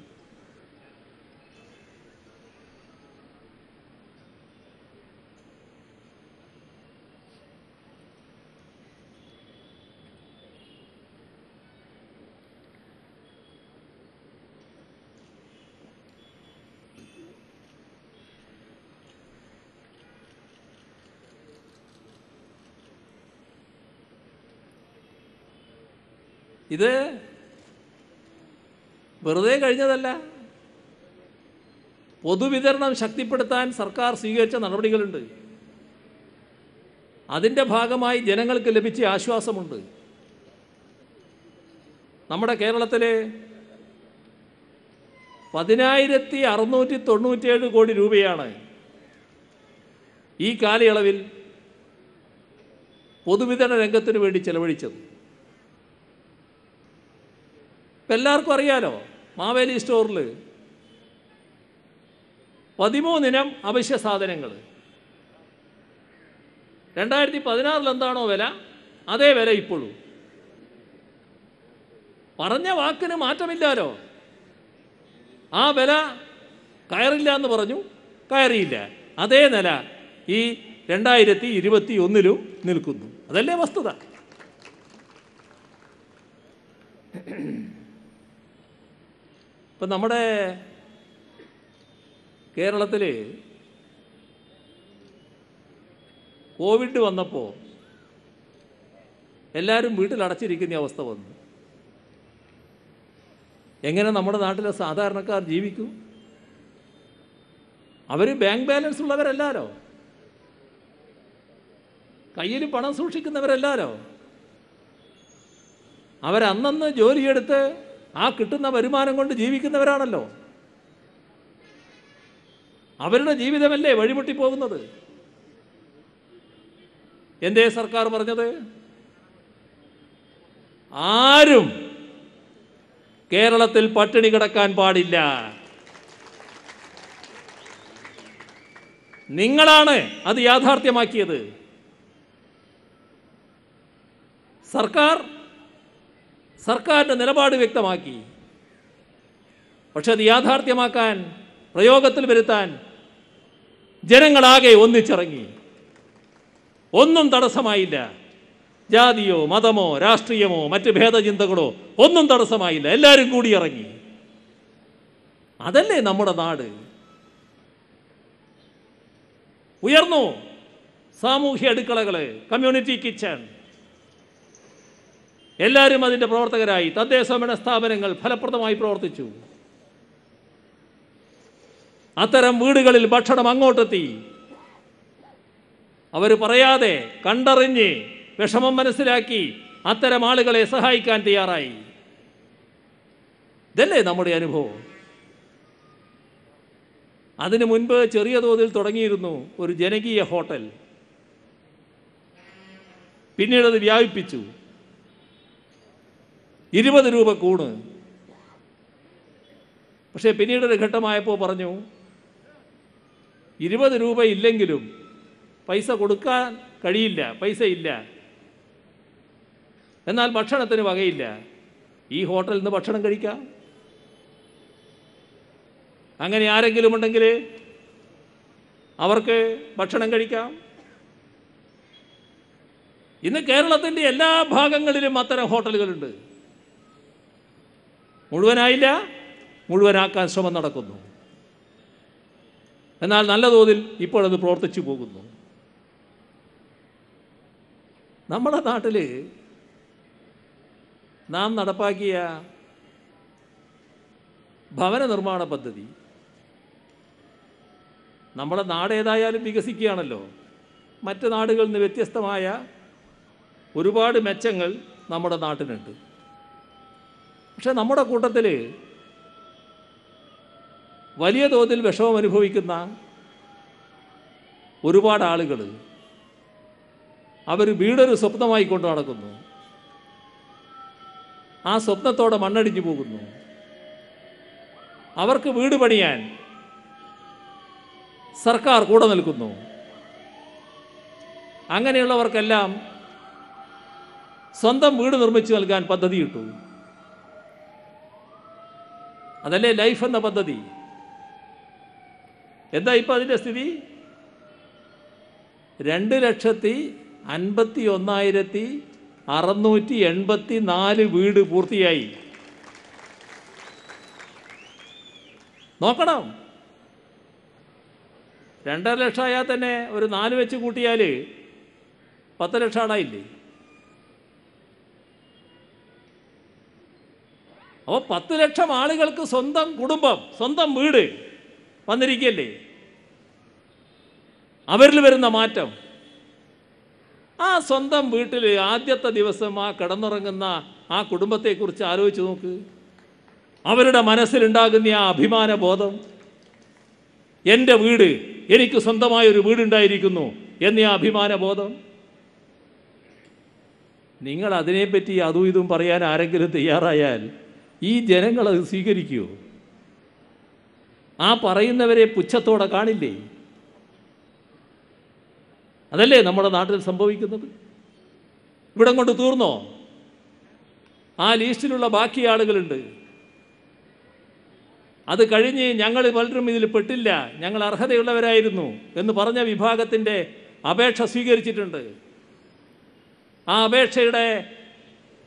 ഇത് വെറുതെ കഴിഞ്ഞതല്ല പൊതുവിതരണം ശക്തിപ്പെടുത്താൻ സർക്കാർ സ്വീകരിച്ച നടപടികളുണ്ട് അതിൻ്റെ ഭാഗമായി ജനങ്ങൾക്ക് ലഭിച്ച ആശ്വാസമുണ്ട് നമ്മുടെ കേരളത്തിലെ പതിനായിരത്തി അറുന്നൂറ്റി തൊണ്ണൂറ്റിയേഴ് കോടി രൂപയാണ് ഈ കാലയളവിൽ പൊതുവിതരണ രംഗത്തിനു വേണ്ടി ചെലവഴിച്ചത് ഇപ്പം എല്ലാവർക്കും അറിയാലോ മാവേലി സ്റ്റോറിൽ പതിമൂന്നിനം അവശ്യ സാധനങ്ങൾ രണ്ടായിരത്തി പതിനാറിൽ എന്താണോ വില അതേ വില ഇപ്പോഴും പറഞ്ഞ വാക്കിന് മാറ്റമില്ലാലോ ആ വില കയറില്ല എന്ന് പറഞ്ഞു കയറിയില്ല അതേ നില ഈ രണ്ടായിരത്തി ഇരുപത്തി ഒന്നിലും നിൽക്കുന്നു അതല്ലേ വസ്തുത ഇപ്പം നമ്മുടെ കേരളത്തിൽ കോവിഡ് വന്നപ്പോൾ എല്ലാവരും വീട്ടിലടച്ചിരിക്കുന്ന അടച്ചിരിക്കുന്ന അവസ്ഥ വന്നു എങ്ങനെ നമ്മുടെ നാട്ടിലെ സാധാരണക്കാർ ജീവിക്കും അവർ ബാങ്ക് ബാലൻസ് ഉള്ളവരല്ലാരോ കയ്യിൽ പണം സൂക്ഷിക്കുന്നവരല്ലാരോ അവരന്നു ജോലിയെടുത്ത് ആ കിട്ടുന്ന വരുമാനം കൊണ്ട് ജീവിക്കുന്നവരാണല്ലോ അവരുടെ ജീവിതമല്ലേ വഴിമുട്ടി പോകുന്നത് എന്തേ സർക്കാർ പറഞ്ഞത് ആരും കേരളത്തിൽ പട്ടിണി കിടക്കാൻ പാടില്ല നിങ്ങളാണ് അത് യാഥാർത്ഥ്യമാക്കിയത് സർക്കാർ സർക്കാരിൻ്റെ നിലപാട് വ്യക്തമാക്കി പക്ഷെ അത് യാഥാർത്ഥ്യമാക്കാൻ പ്രയോഗത്തിൽ വരുത്താൻ ജനങ്ങളാകെ ഒന്നിച്ചിറങ്ങി ഒന്നും തടസ്സമായില്ല ജാതിയോ മതമോ രാഷ്ട്രീയമോ മറ്റ് ഭേദചിന്തകളോ ഒന്നും തടസ്സമായില്ല എല്ലാവരും കൂടി ഇറങ്ങി അതല്ലേ നമ്മുടെ നാട് ഉയർന്നു സാമൂഹ്യ അടുക്കളകൾ കമ്മ്യൂണിറ്റി കിച്ചൺ എല്ലാവരും അതിൻ്റെ പ്രവർത്തകരായി തദ്ദേശ ഭരണ സ്ഥാപനങ്ങൾ ഫലപ്രദമായി പ്രവർത്തിച്ചു അത്തരം വീടുകളിൽ ഭക്ഷണം അങ്ങോട്ടെത്തി അവർ പറയാതെ കണ്ടറിഞ്ഞ് വിഷമം മനസ്സിലാക്കി അത്തരം ആളുകളെ സഹായിക്കാൻ തയ്യാറായി ഇതല്ലേ നമ്മുടെ അനുഭവം അതിനു മുൻപ് ചെറിയ തോതിൽ തുടങ്ങിയിരുന്നു ഒരു ജനകീയ ഹോട്ടൽ പിന്നീട് അത് വ്യാപിപ്പിച്ചു ഇരുപത് രൂപ കൂണ് പക്ഷേ പിന്നീടൊരു ഘട്ടമായപ്പോൾ പറഞ്ഞു ഇരുപത് രൂപ ഇല്ലെങ്കിലും പൈസ കൊടുക്കാൻ കഴിയില്ല പൈസ ഇല്ല എന്നാൽ ഭക്ഷണത്തിന് വകയില്ല ഈ ഹോട്ടലിൽ നിന്ന് ഭക്ഷണം കഴിക്കാം അങ്ങനെ ആരെങ്കിലും ഉണ്ടെങ്കിൽ അവർക്ക് ഭക്ഷണം കഴിക്കാം ഇന്ന് കേരളത്തിൻ്റെ എല്ലാ ഭാഗങ്ങളിലും അത്തരം ഹോട്ടലുകളുണ്ട് മുഴുവനായില്ല മുഴുവനാക്കാൻ ശ്രമം നടക്കുന്നു എന്നാൽ നല്ല തോതിൽ ഇപ്പോഴത് പ്രവർത്തിച്ചു പോകുന്നു നമ്മുടെ നാട്ടിൽ നാം നടപ്പാക്കിയ ഭവന നിർമ്മാണ പദ്ധതി നമ്മുടെ നാട് ഏതായാലും വികസിക്കുകയാണല്ലോ മറ്റു നാടുകളിൽ നിന്ന് വ്യത്യസ്തമായ ഒരുപാട് മെച്ചങ്ങൾ നമ്മുടെ നാട്ടിലുണ്ട് പക്ഷെ നമ്മുടെ കൂട്ടത്തിൽ വലിയ തോതിൽ വിഷമം അനുഭവിക്കുന്ന ഒരുപാട് ആളുകൾ അവർ വീടൊരു സ്വപ്നമായി കൊണ്ട് നടക്കുന്നു ആ സ്വപ്നത്തോടെ മണ്ണടിഞ്ഞു പോകുന്നു അവർക്ക് വീട് പണിയാൻ സർക്കാർ കൂടെ നിൽക്കുന്നു അങ്ങനെയുള്ളവർക്കെല്ലാം സ്വന്തം വീട് നിർമ്മിച്ചു നൽകാൻ പദ്ധതിയിട്ടു അതല്ലേ ലൈഫ് എന്ന പദ്ധതി എന്താ ഇപ്പം അതിൻ്റെ സ്ഥിതി രണ്ട് ലക്ഷത്തി അൻപത്തി ഒന്നായിരത്തി അറുന്നൂറ്റി എൺപത്തി നാല് വീട് പൂർത്തിയായി നോക്കണം രണ്ടര ലക്ഷമായാൽ തന്നെ ഒരു നാല് വെച്ച് കൂട്ടിയാൽ പത്ത് ലക്ഷം ആടായില്ലേ അപ്പോൾ പത്ത് ലക്ഷം ആളുകൾക്ക് സ്വന്തം കുടുംബം സ്വന്തം വീട് വന്നിരിക്കല്ലേ അവരിൽ വരുന്ന മാറ്റം ആ സ്വന്തം വീട്ടിൽ ആദ്യത്തെ ദിവസം ആ കിടന്നുറങ്ങുന്ന ആ കുടുംബത്തെക്കുറിച്ച് ആലോചിച്ച് നോക്ക് അവരുടെ മനസ്സിലുണ്ടാകുന്ന ആ അഭിമാന ബോധം എൻ്റെ വീട് എനിക്ക് സ്വന്തമായ ഒരു വീടുണ്ടായിരിക്കുന്നു എന്നീ ആ അഭിമാന ബോധം നിങ്ങൾ അതിനെപ്പറ്റി അതും ഇതും പറയാൻ ആരെങ്കിലും തയ്യാറായാൽ ഈ ജനങ്ങൾ അത് സ്വീകരിക്കുമോ ആ പറയുന്നവരെ പുച്ഛത്തോടെ കാണില്ലേ അതല്ലേ നമ്മുടെ നാട്ടിൽ സംഭവിക്കുന്നത് ഇവിടം കൊണ്ട് തീർന്നോ ആ ലിസ്റ്റിലുള്ള ബാക്കി ആളുകളുണ്ട് അത് കഴിഞ്ഞ് ഞങ്ങൾ പലരും ഇതിൽ പെട്ടില്ല ഞങ്ങൾ അർഹതയുള്ളവരായിരുന്നു എന്ന് പറഞ്ഞ വിഭാഗത്തിൻ്റെ അപേക്ഷ സ്വീകരിച്ചിട്ടുണ്ട് ആ അപേക്ഷയുടെ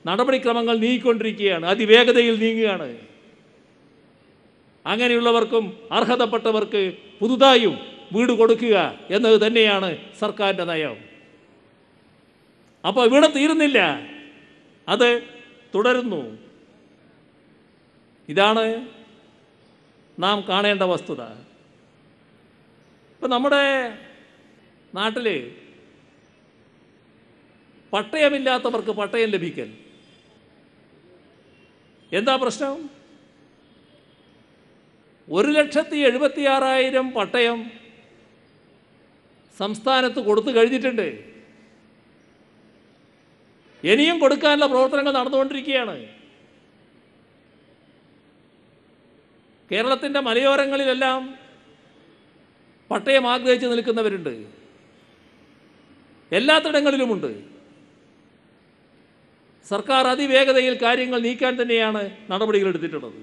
നടപടിക്രമങ്ങൾ നീങ്ങിക്കൊണ്ടിരിക്കുകയാണ് അതിവേഗതയിൽ നീങ്ങുകയാണ് അങ്ങനെയുള്ളവർക്കും അർഹതപ്പെട്ടവർക്ക് പുതുതായും വീട് കൊടുക്കുക എന്നത് തന്നെയാണ് സർക്കാരിൻ്റെ നയം അപ്പോൾ വീട് തീരുന്നില്ല അത് തുടരുന്നു ഇതാണ് നാം കാണേണ്ട വസ്തുത ഇപ്പം നമ്മുടെ നാട്ടിൽ പട്ടയമില്ലാത്തവർക്ക് പട്ടയം ലഭിക്കൽ എന്താ പ്രശ്നം ഒരു ലക്ഷത്തി എഴുപത്തി ആറായിരം പട്ടയം സംസ്ഥാനത്ത് കൊടുത്തു കഴിഞ്ഞിട്ടുണ്ട് ഇനിയും കൊടുക്കാനുള്ള പ്രവർത്തനങ്ങൾ നടന്നുകൊണ്ടിരിക്കുകയാണ് കേരളത്തിൻ്റെ മലയോരങ്ങളിലെല്ലാം പട്ടയം ആഗ്രഹിച്ച് നിൽക്കുന്നവരുണ്ട് എല്ലാത്തിടങ്ങളിലുമുണ്ട് സർക്കാർ അതിവേഗതയിൽ കാര്യങ്ങൾ നീക്കാൻ തന്നെയാണ് നടപടികൾ എടുത്തിട്ടുള്ളത്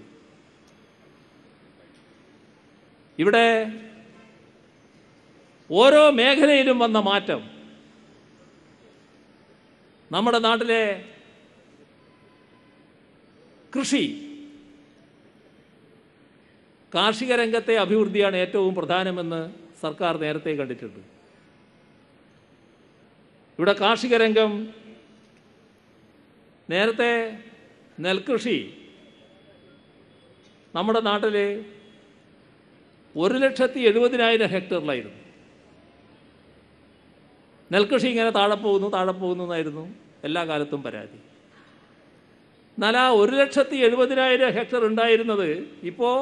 ഇവിടെ ഓരോ മേഖലയിലും വന്ന മാറ്റം നമ്മുടെ നാട്ടിലെ കൃഷി കാർഷിക രംഗത്തെ അഭിവൃദ്ധിയാണ് ഏറ്റവും പ്രധാനമെന്ന് സർക്കാർ നേരത്തെ കണ്ടിട്ടുണ്ട് ഇവിടെ കാർഷിക രംഗം നേരത്തെ നെൽകൃഷി നമ്മുടെ നാട്ടിൽ ഒരു ലക്ഷത്തി എഴുപതിനായിരം ഹെക്ടറിലായിരുന്നു നെൽകൃഷി ഇങ്ങനെ താഴെ പോകുന്നു താഴെ പോകുന്നു എന്നായിരുന്നു എല്ലാ കാലത്തും പരാതി എന്നാൽ ആ ഒരു ലക്ഷത്തി എഴുപതിനായിരം ഹെക്ടർ ഉണ്ടായിരുന്നത് ഇപ്പോൾ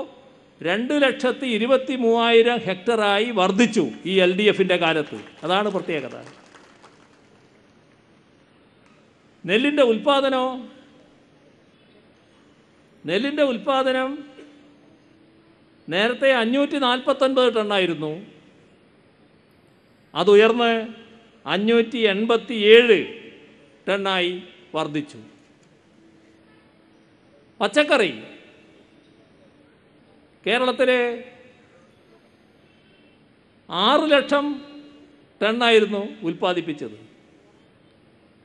രണ്ട് ലക്ഷത്തി ഇരുപത്തി മൂവായിരം ഹെക്ടറായി വർദ്ധിച്ചു ഈ എൽ ഡി എഫിൻ്റെ കാലത്ത് അതാണ് പ്രത്യേകത നെല്ലിൻ്റെ ഉൽപ്പാദനമോ നെല്ലിൻ്റെ ഉൽപ്പാദനം നേരത്തെ അഞ്ഞൂറ്റി നാൽപ്പത്തൊൻപത് ടണ്ണായിരുന്നു അതുയർന്ന് അഞ്ഞൂറ്റി എൺപത്തി ഏഴ് ടണ്ണായി വർദ്ധിച്ചു പച്ചക്കറി കേരളത്തിലെ ആറ് ലക്ഷം ടണ്ണായിരുന്നു ഉൽപ്പാദിപ്പിച്ചത്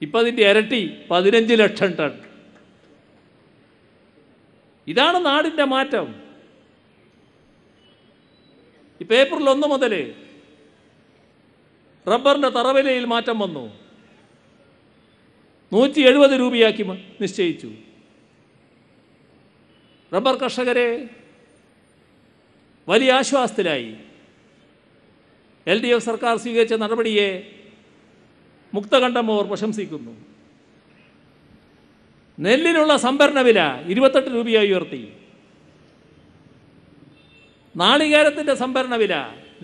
ഇപ്പം അതിൻ്റെ ഇരട്ടി പതിനഞ്ച് ലക്ഷം ടൺ ഇതാണ് നാടിൻ്റെ മാറ്റം ഇപ്പം ഏപ്രിൽ ഒന്ന് മുതൽ റബ്ബറിൻ്റെ തറവിലയിൽ മാറ്റം വന്നു നൂറ്റി എഴുപത് രൂപയാക്കി നിശ്ചയിച്ചു റബ്ബർ കർഷകരെ വലിയ ആശ്വാസത്തിലായി എൽ ഡി എഫ് സർക്കാർ സ്വീകരിച്ച നടപടിയെ അവർ പ്രശംസിക്കുന്നു നെല്ലിനുള്ള സംഭരണ വില ഇരുപത്തെട്ട് രൂപയായി ഉയർത്തി നാളികേരത്തിൻ്റെ സംഭരണ വില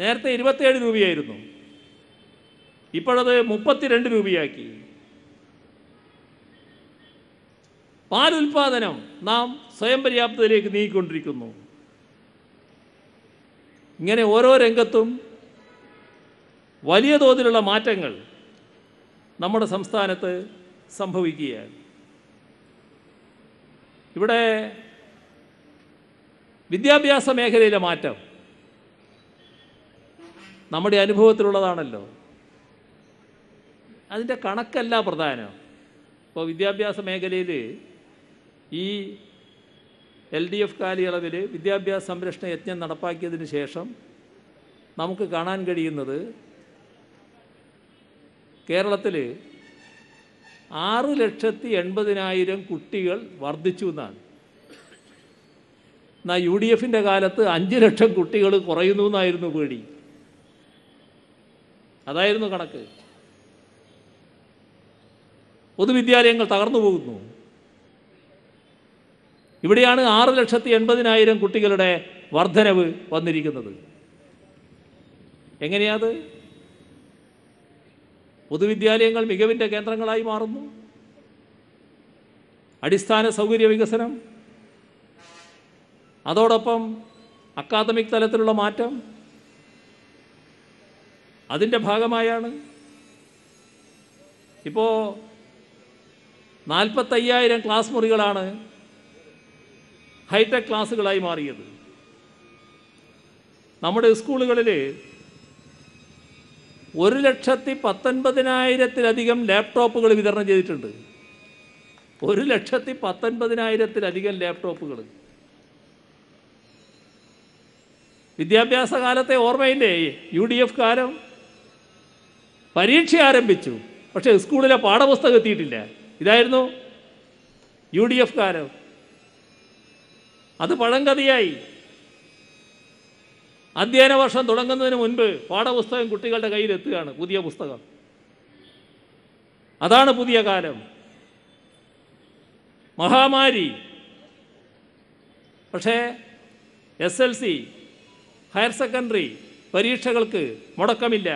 നേരത്തെ ഇരുപത്തിയേഴ് രൂപയായിരുന്നു ഇപ്പോഴത് മുപ്പത്തിരണ്ട് രൂപയാക്കി പാലുൽപാദനം നാം സ്വയം പര്യാപ്തതയിലേക്ക് നീങ്ങിക്കൊണ്ടിരിക്കുന്നു ഇങ്ങനെ ഓരോ രംഗത്തും വലിയ തോതിലുള്ള മാറ്റങ്ങൾ നമ്മുടെ സംസ്ഥാനത്ത് സംഭവിക്കുകയാണ് ഇവിടെ വിദ്യാഭ്യാസ മേഖലയിലെ മാറ്റം നമ്മുടെ അനുഭവത്തിലുള്ളതാണല്ലോ അതിൻ്റെ കണക്കല്ല പ്രധാനം ഇപ്പോൾ വിദ്യാഭ്യാസ മേഖലയിൽ ഈ എൽ ഡി എഫ് കാലയളവിൽ വിദ്യാഭ്യാസ സംരക്ഷണ യജ്ഞം നടപ്പാക്കിയതിന് ശേഷം നമുക്ക് കാണാൻ കഴിയുന്നത് കേരളത്തിൽ ആറ് ലക്ഷത്തി എൺപതിനായിരം കുട്ടികൾ വർദ്ധിച്ചു എന്നാണ് എന്നാൽ യു ഡി എഫിൻ്റെ കാലത്ത് അഞ്ച് ലക്ഷം കുട്ടികൾ കുറയുന്നു എന്നായിരുന്നു പേടി അതായിരുന്നു കണക്ക് പൊതുവിദ്യാലയങ്ങൾ തകർന്നു പോകുന്നു ഇവിടെയാണ് ആറ് ലക്ഷത്തി എൺപതിനായിരം കുട്ടികളുടെ വർധനവ് വന്നിരിക്കുന്നത് എങ്ങനെയാത് പൊതുവിദ്യാലയങ്ങൾ മികവിൻ്റെ കേന്ദ്രങ്ങളായി മാറുന്നു അടിസ്ഥാന സൗകര്യ വികസനം അതോടൊപ്പം അക്കാദമിക് തലത്തിലുള്ള മാറ്റം അതിൻ്റെ ഭാഗമായാണ് ഇപ്പോൾ നാൽപ്പത്തയ്യായിരം ക്ലാസ് മുറികളാണ് ഹൈടെക് ക്ലാസ്സുകളായി മാറിയത് നമ്മുടെ സ്കൂളുകളിൽ ഒരു ലക്ഷത്തി പത്തൊൻപതിനായിരത്തിലധികം ലാപ്ടോപ്പുകൾ വിതരണം ചെയ്തിട്ടുണ്ട് ഒരു ലക്ഷത്തി പത്തൊൻപതിനായിരത്തിലധികം ലാപ്ടോപ്പുകൾ വിദ്യാഭ്യാസ കാലത്തെ ഓർമ്മയില്ലേ യു ഡി എഫ് കാലം പരീക്ഷ ആരംഭിച്ചു പക്ഷേ സ്കൂളിലെ പാഠപുസ്തകം എത്തിയിട്ടില്ല ഇതായിരുന്നു യു ഡി എഫ് കാലം അത് പഴങ്കഥയായി അധ്യയന വർഷം തുടങ്ങുന്നതിന് മുൻപ് പാഠപുസ്തകം കുട്ടികളുടെ കയ്യിൽ എത്തുകയാണ് പുതിയ പുസ്തകം അതാണ് പുതിയ കാലം മഹാമാരി പക്ഷേ S L C higher secondary പരീക്ഷകൾക്ക് മുടക്കമില്ല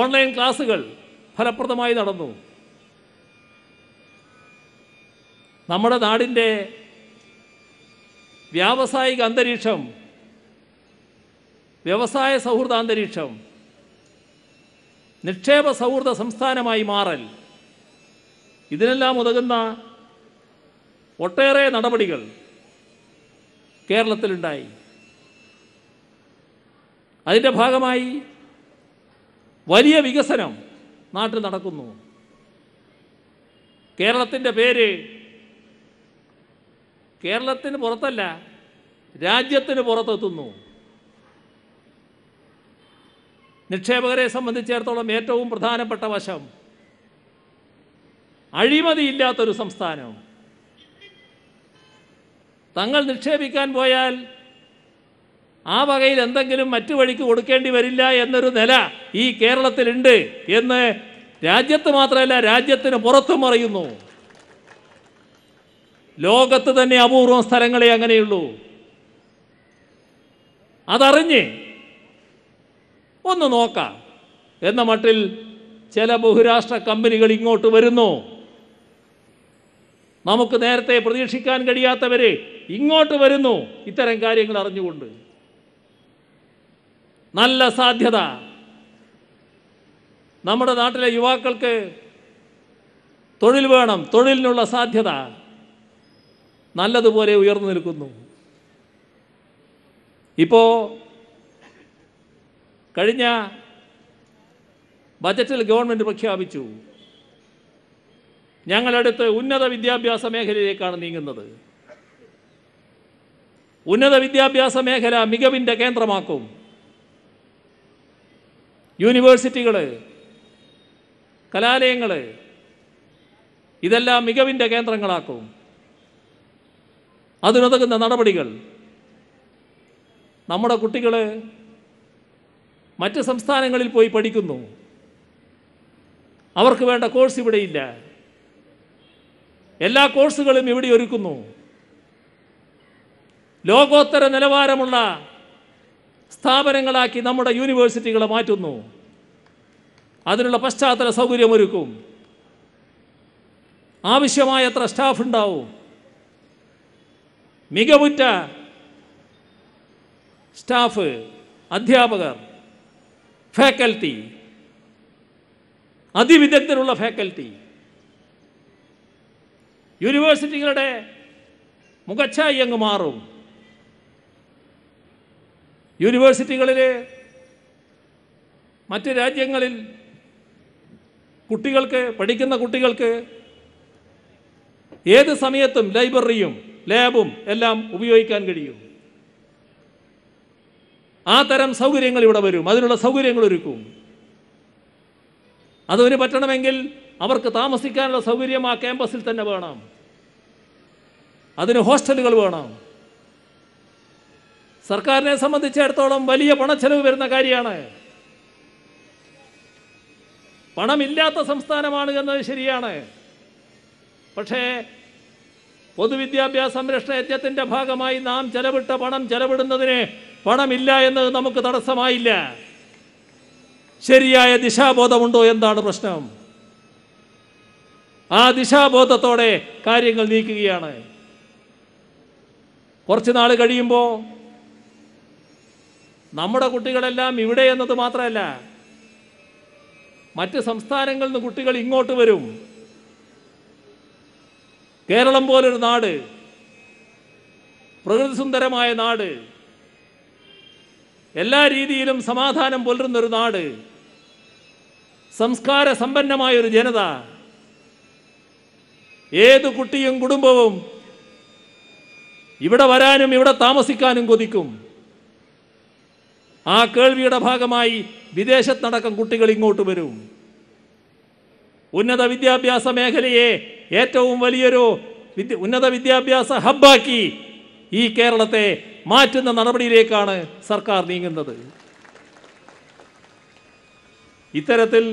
ഓൺലൈൻ ക്ലാസ്സുകൾ ഫലപ്രദമായി നടന്നു നമ്മുടെ നാടിൻ്റെ വ്യാവസായിക അന്തരീക്ഷം വ്യവസായ സൗഹൃദ അന്തരീക്ഷം നിക്ഷേപ സൗഹൃദ സംസ്ഥാനമായി മാറൽ ഇതിനെല്ലാം ഉതകുന്ന ഒട്ടേറെ നടപടികൾ കേരളത്തിലുണ്ടായി അതിൻ്റെ ഭാഗമായി വലിയ വികസനം നാട്ടിൽ നടക്കുന്നു കേരളത്തിൻ്റെ പേര് കേരളത്തിന് പുറത്തല്ല രാജ്യത്തിന് പുറത്തെത്തുന്നു നിക്ഷേപകരെ സംബന്ധിച്ചിടത്തോളം ഏറ്റവും പ്രധാനപ്പെട്ട വശം അഴിമതിയില്ലാത്തൊരു സംസ്ഥാനം തങ്ങൾ നിക്ഷേപിക്കാൻ പോയാൽ ആ വകയിൽ എന്തെങ്കിലും മറ്റു വഴിക്ക് കൊടുക്കേണ്ടി വരില്ല എന്നൊരു നില ഈ കേരളത്തിലുണ്ട് എന്ന് രാജ്യത്ത് മാത്രമല്ല രാജ്യത്തിന് പുറത്തും അറിയുന്നു ലോകത്ത് തന്നെ അപൂർവം സ്ഥലങ്ങളെ അങ്ങനെയുള്ളൂ അതറിഞ്ഞ് ഒന്ന് നോക്കാം എന്ന മട്ടിൽ ചില ബഹുരാഷ്ട്ര കമ്പനികൾ ഇങ്ങോട്ട് വരുന്നു നമുക്ക് നേരത്തെ പ്രതീക്ഷിക്കാൻ കഴിയാത്തവരെ ഇങ്ങോട്ട് വരുന്നു ഇത്തരം കാര്യങ്ങൾ അറിഞ്ഞുകൊണ്ട് നല്ല സാധ്യത നമ്മുടെ നാട്ടിലെ യുവാക്കൾക്ക് തൊഴിൽ വേണം തൊഴിലിനുള്ള സാധ്യത നല്ലതുപോലെ ഉയർന്നു നിൽക്കുന്നു ഇപ്പോൾ കഴിഞ്ഞ ബജറ്റിൽ ഗവൺമെൻറ് പ്രഖ്യാപിച്ചു ഞങ്ങളടുത്ത് ഉന്നത വിദ്യാഭ്യാസ മേഖലയിലേക്കാണ് നീങ്ങുന്നത് ഉന്നത വിദ്യാഭ്യാസ മേഖല മികവിൻ്റെ കേന്ദ്രമാക്കും യൂണിവേഴ്സിറ്റികൾ കലാലയങ്ങൾ ഇതെല്ലാം മികവിൻ്റെ കേന്ദ്രങ്ങളാക്കും അതിനുതകുന്ന നടപടികൾ നമ്മുടെ കുട്ടികൾ മറ്റ് സംസ്ഥാനങ്ങളിൽ പോയി പഠിക്കുന്നു അവർക്ക് വേണ്ട കോഴ്സ് ഇവിടെയില്ല എല്ലാ കോഴ്സുകളും ഇവിടെ ഒരുക്കുന്നു ലോകോത്തര നിലവാരമുള്ള സ്ഥാപനങ്ങളാക്കി നമ്മുടെ യൂണിവേഴ്സിറ്റികളെ മാറ്റുന്നു അതിനുള്ള പശ്ചാത്തല സൗകര്യമൊരുക്കും ആവശ്യമായത്ര സ്റ്റാഫ് ഉണ്ടാവും മികവുറ്റ സ്റ്റാഫ് അധ്യാപകർ ഫാക്കൽറ്റി അതിവിദഗ്ധരുള്ള ഫാക്കൽറ്റി യൂണിവേഴ്സിറ്റികളുടെ മുഖച്ഛായി അങ്ങ് മാറും യൂണിവേഴ്സിറ്റികളിൽ മറ്റ് രാജ്യങ്ങളിൽ കുട്ടികൾക്ക് പഠിക്കുന്ന കുട്ടികൾക്ക് ഏത് സമയത്തും ലൈബ്രറിയും ലാബും എല്ലാം ഉപയോഗിക്കാൻ കഴിയും ആ തരം സൗകര്യങ്ങൾ ഇവിടെ വരും അതിനുള്ള സൗകര്യങ്ങൾ ഒരുക്കും അതവന് പറ്റണമെങ്കിൽ അവർക്ക് താമസിക്കാനുള്ള സൗകര്യം ആ ക്യാമ്പസിൽ തന്നെ വേണം അതിന് ഹോസ്റ്റലുകൾ വേണം സർക്കാരിനെ സംബന്ധിച്ചിടത്തോളം വലിയ പണച്ചെലവ് വരുന്ന കാര്യമാണ് പണമില്ലാത്ത സംസ്ഥാനമാണ് എന്നത് ശരിയാണ് പക്ഷേ പൊതുവിദ്യാഭ്യാസ സംരക്ഷണ യജ്ഞത്തിൻ്റെ ഭാഗമായി നാം ചെലവിട്ട പണം ചെലവിടുന്നതിന് പണമില്ല എന്നത് നമുക്ക് തടസ്സമായില്ല ശരിയായ ദിശാബോധമുണ്ടോ എന്താണ് പ്രശ്നം ആ ദിശാബോധത്തോടെ കാര്യങ്ങൾ നീക്കുകയാണ് കുറച്ച് നാൾ കഴിയുമ്പോൾ നമ്മുടെ കുട്ടികളെല്ലാം ഇവിടെ എന്നത് മാത്രമല്ല മറ്റ് സംസ്ഥാനങ്ങളിൽ നിന്ന് കുട്ടികൾ ഇങ്ങോട്ട് വരും കേരളം പോലൊരു നാട് പ്രകൃതിസുന്ദരമായ നാട് എല്ലാ രീതിയിലും സമാധാനം പുലരുന്നൊരു നാട് സംസ്കാര സമ്പന്നമായ ഒരു ജനത ഏത് കുട്ടിയും കുടുംബവും ഇവിടെ വരാനും ഇവിടെ താമസിക്കാനും കൊതിക്കും ആ കേൾവിയുടെ ഭാഗമായി വിദേശത്തടക്കം കുട്ടികൾ ഇങ്ങോട്ട് വരും ഉന്നത വിദ്യാഭ്യാസ മേഖലയെ ഏറ്റവും വലിയൊരു ഉന്നത വിദ്യാഭ്യാസ ഹബ്ബാക്കി ഈ കേരളത്തെ മാറ്റുന്ന നടപടിയിലേക്കാണ് സർക്കാർ നീങ്ങുന്നത് ഇത്തരത്തിൽ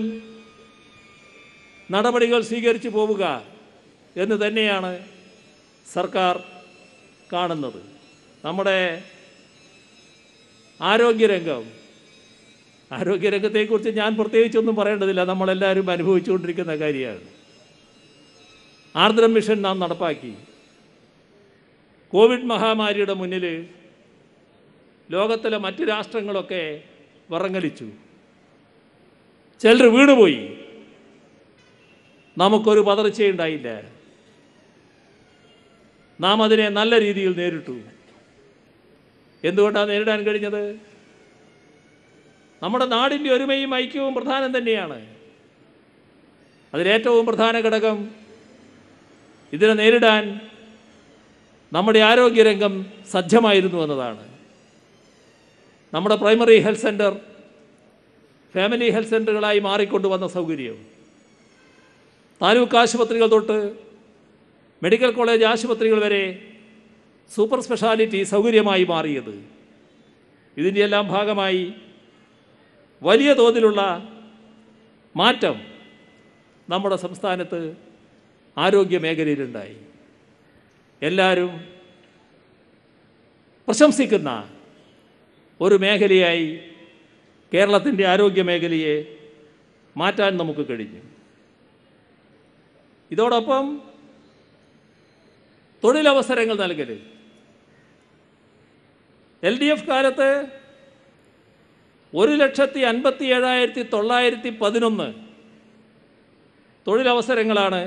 നടപടികൾ സ്വീകരിച്ചു പോവുക എന്ന് തന്നെയാണ് സർക്കാർ കാണുന്നത് നമ്മുടെ ആരോഗ്യരംഗം ആരോഗ്യരംഗത്തെക്കുറിച്ച് ഞാൻ പ്രത്യേകിച്ചൊന്നും പറയേണ്ടതില്ല നമ്മളെല്ലാവരും അനുഭവിച്ചുകൊണ്ടിരിക്കുന്ന കാര്യമാണ് ആർദ്രം മിഷൻ നാം നടപ്പാക്കി കോവിഡ് മഹാമാരിയുടെ മുന്നിൽ ലോകത്തിലെ മറ്റു രാഷ്ട്രങ്ങളൊക്കെ വിറങ്ങലിച്ചു ചിലർ വീണുപോയി നമുക്കൊരു പതർച്ചയുണ്ടായില്ല നാം അതിനെ നല്ല രീതിയിൽ നേരിട്ടു എന്തുകൊണ്ടാണ് നേരിടാൻ കഴിഞ്ഞത് നമ്മുടെ നാടിൻ്റെ ഒരുമയും ഐക്യവും പ്രധാനം തന്നെയാണ് അതിലേറ്റവും പ്രധാന ഘടകം ഇതിനെ നേരിടാൻ നമ്മുടെ ആരോഗ്യരംഗം സജ്ജമായിരുന്നു എന്നതാണ് നമ്മുടെ primary health centre family health സെൻ്ററുകളായി വന്ന സൗകര്യം താലൂക്ക് ആശുപത്രികൾ തൊട്ട് മെഡിക്കൽ കോളേജ് ആശുപത്രികൾ വരെ സൂപ്പർ സ്പെഷ്യാലിറ്റി സൗകര്യമായി മാറിയത് ഇതിൻ്റെയെല്ലാം ഭാഗമായി വലിയ തോതിലുള്ള മാറ്റം നമ്മുടെ സംസ്ഥാനത്ത് ആരോഗ്യ മേഖലയിലുണ്ടായി എല്ലാവരും പ്രശംസിക്കുന്ന ഒരു മേഖലയായി കേരളത്തിൻ്റെ ആരോഗ്യ മേഖലയെ മാറ്റാൻ നമുക്ക് കഴിഞ്ഞു ഇതോടൊപ്പം തൊഴിലവസരങ്ങൾ നൽകരുത് എൽ ഡി എഫ് കാലത്ത് ഒരു ലക്ഷത്തി അൻപത്തി ഏഴായിരത്തി തൊള്ളായിരത്തി പതിനൊന്ന് തൊഴിലവസരങ്ങളാണ്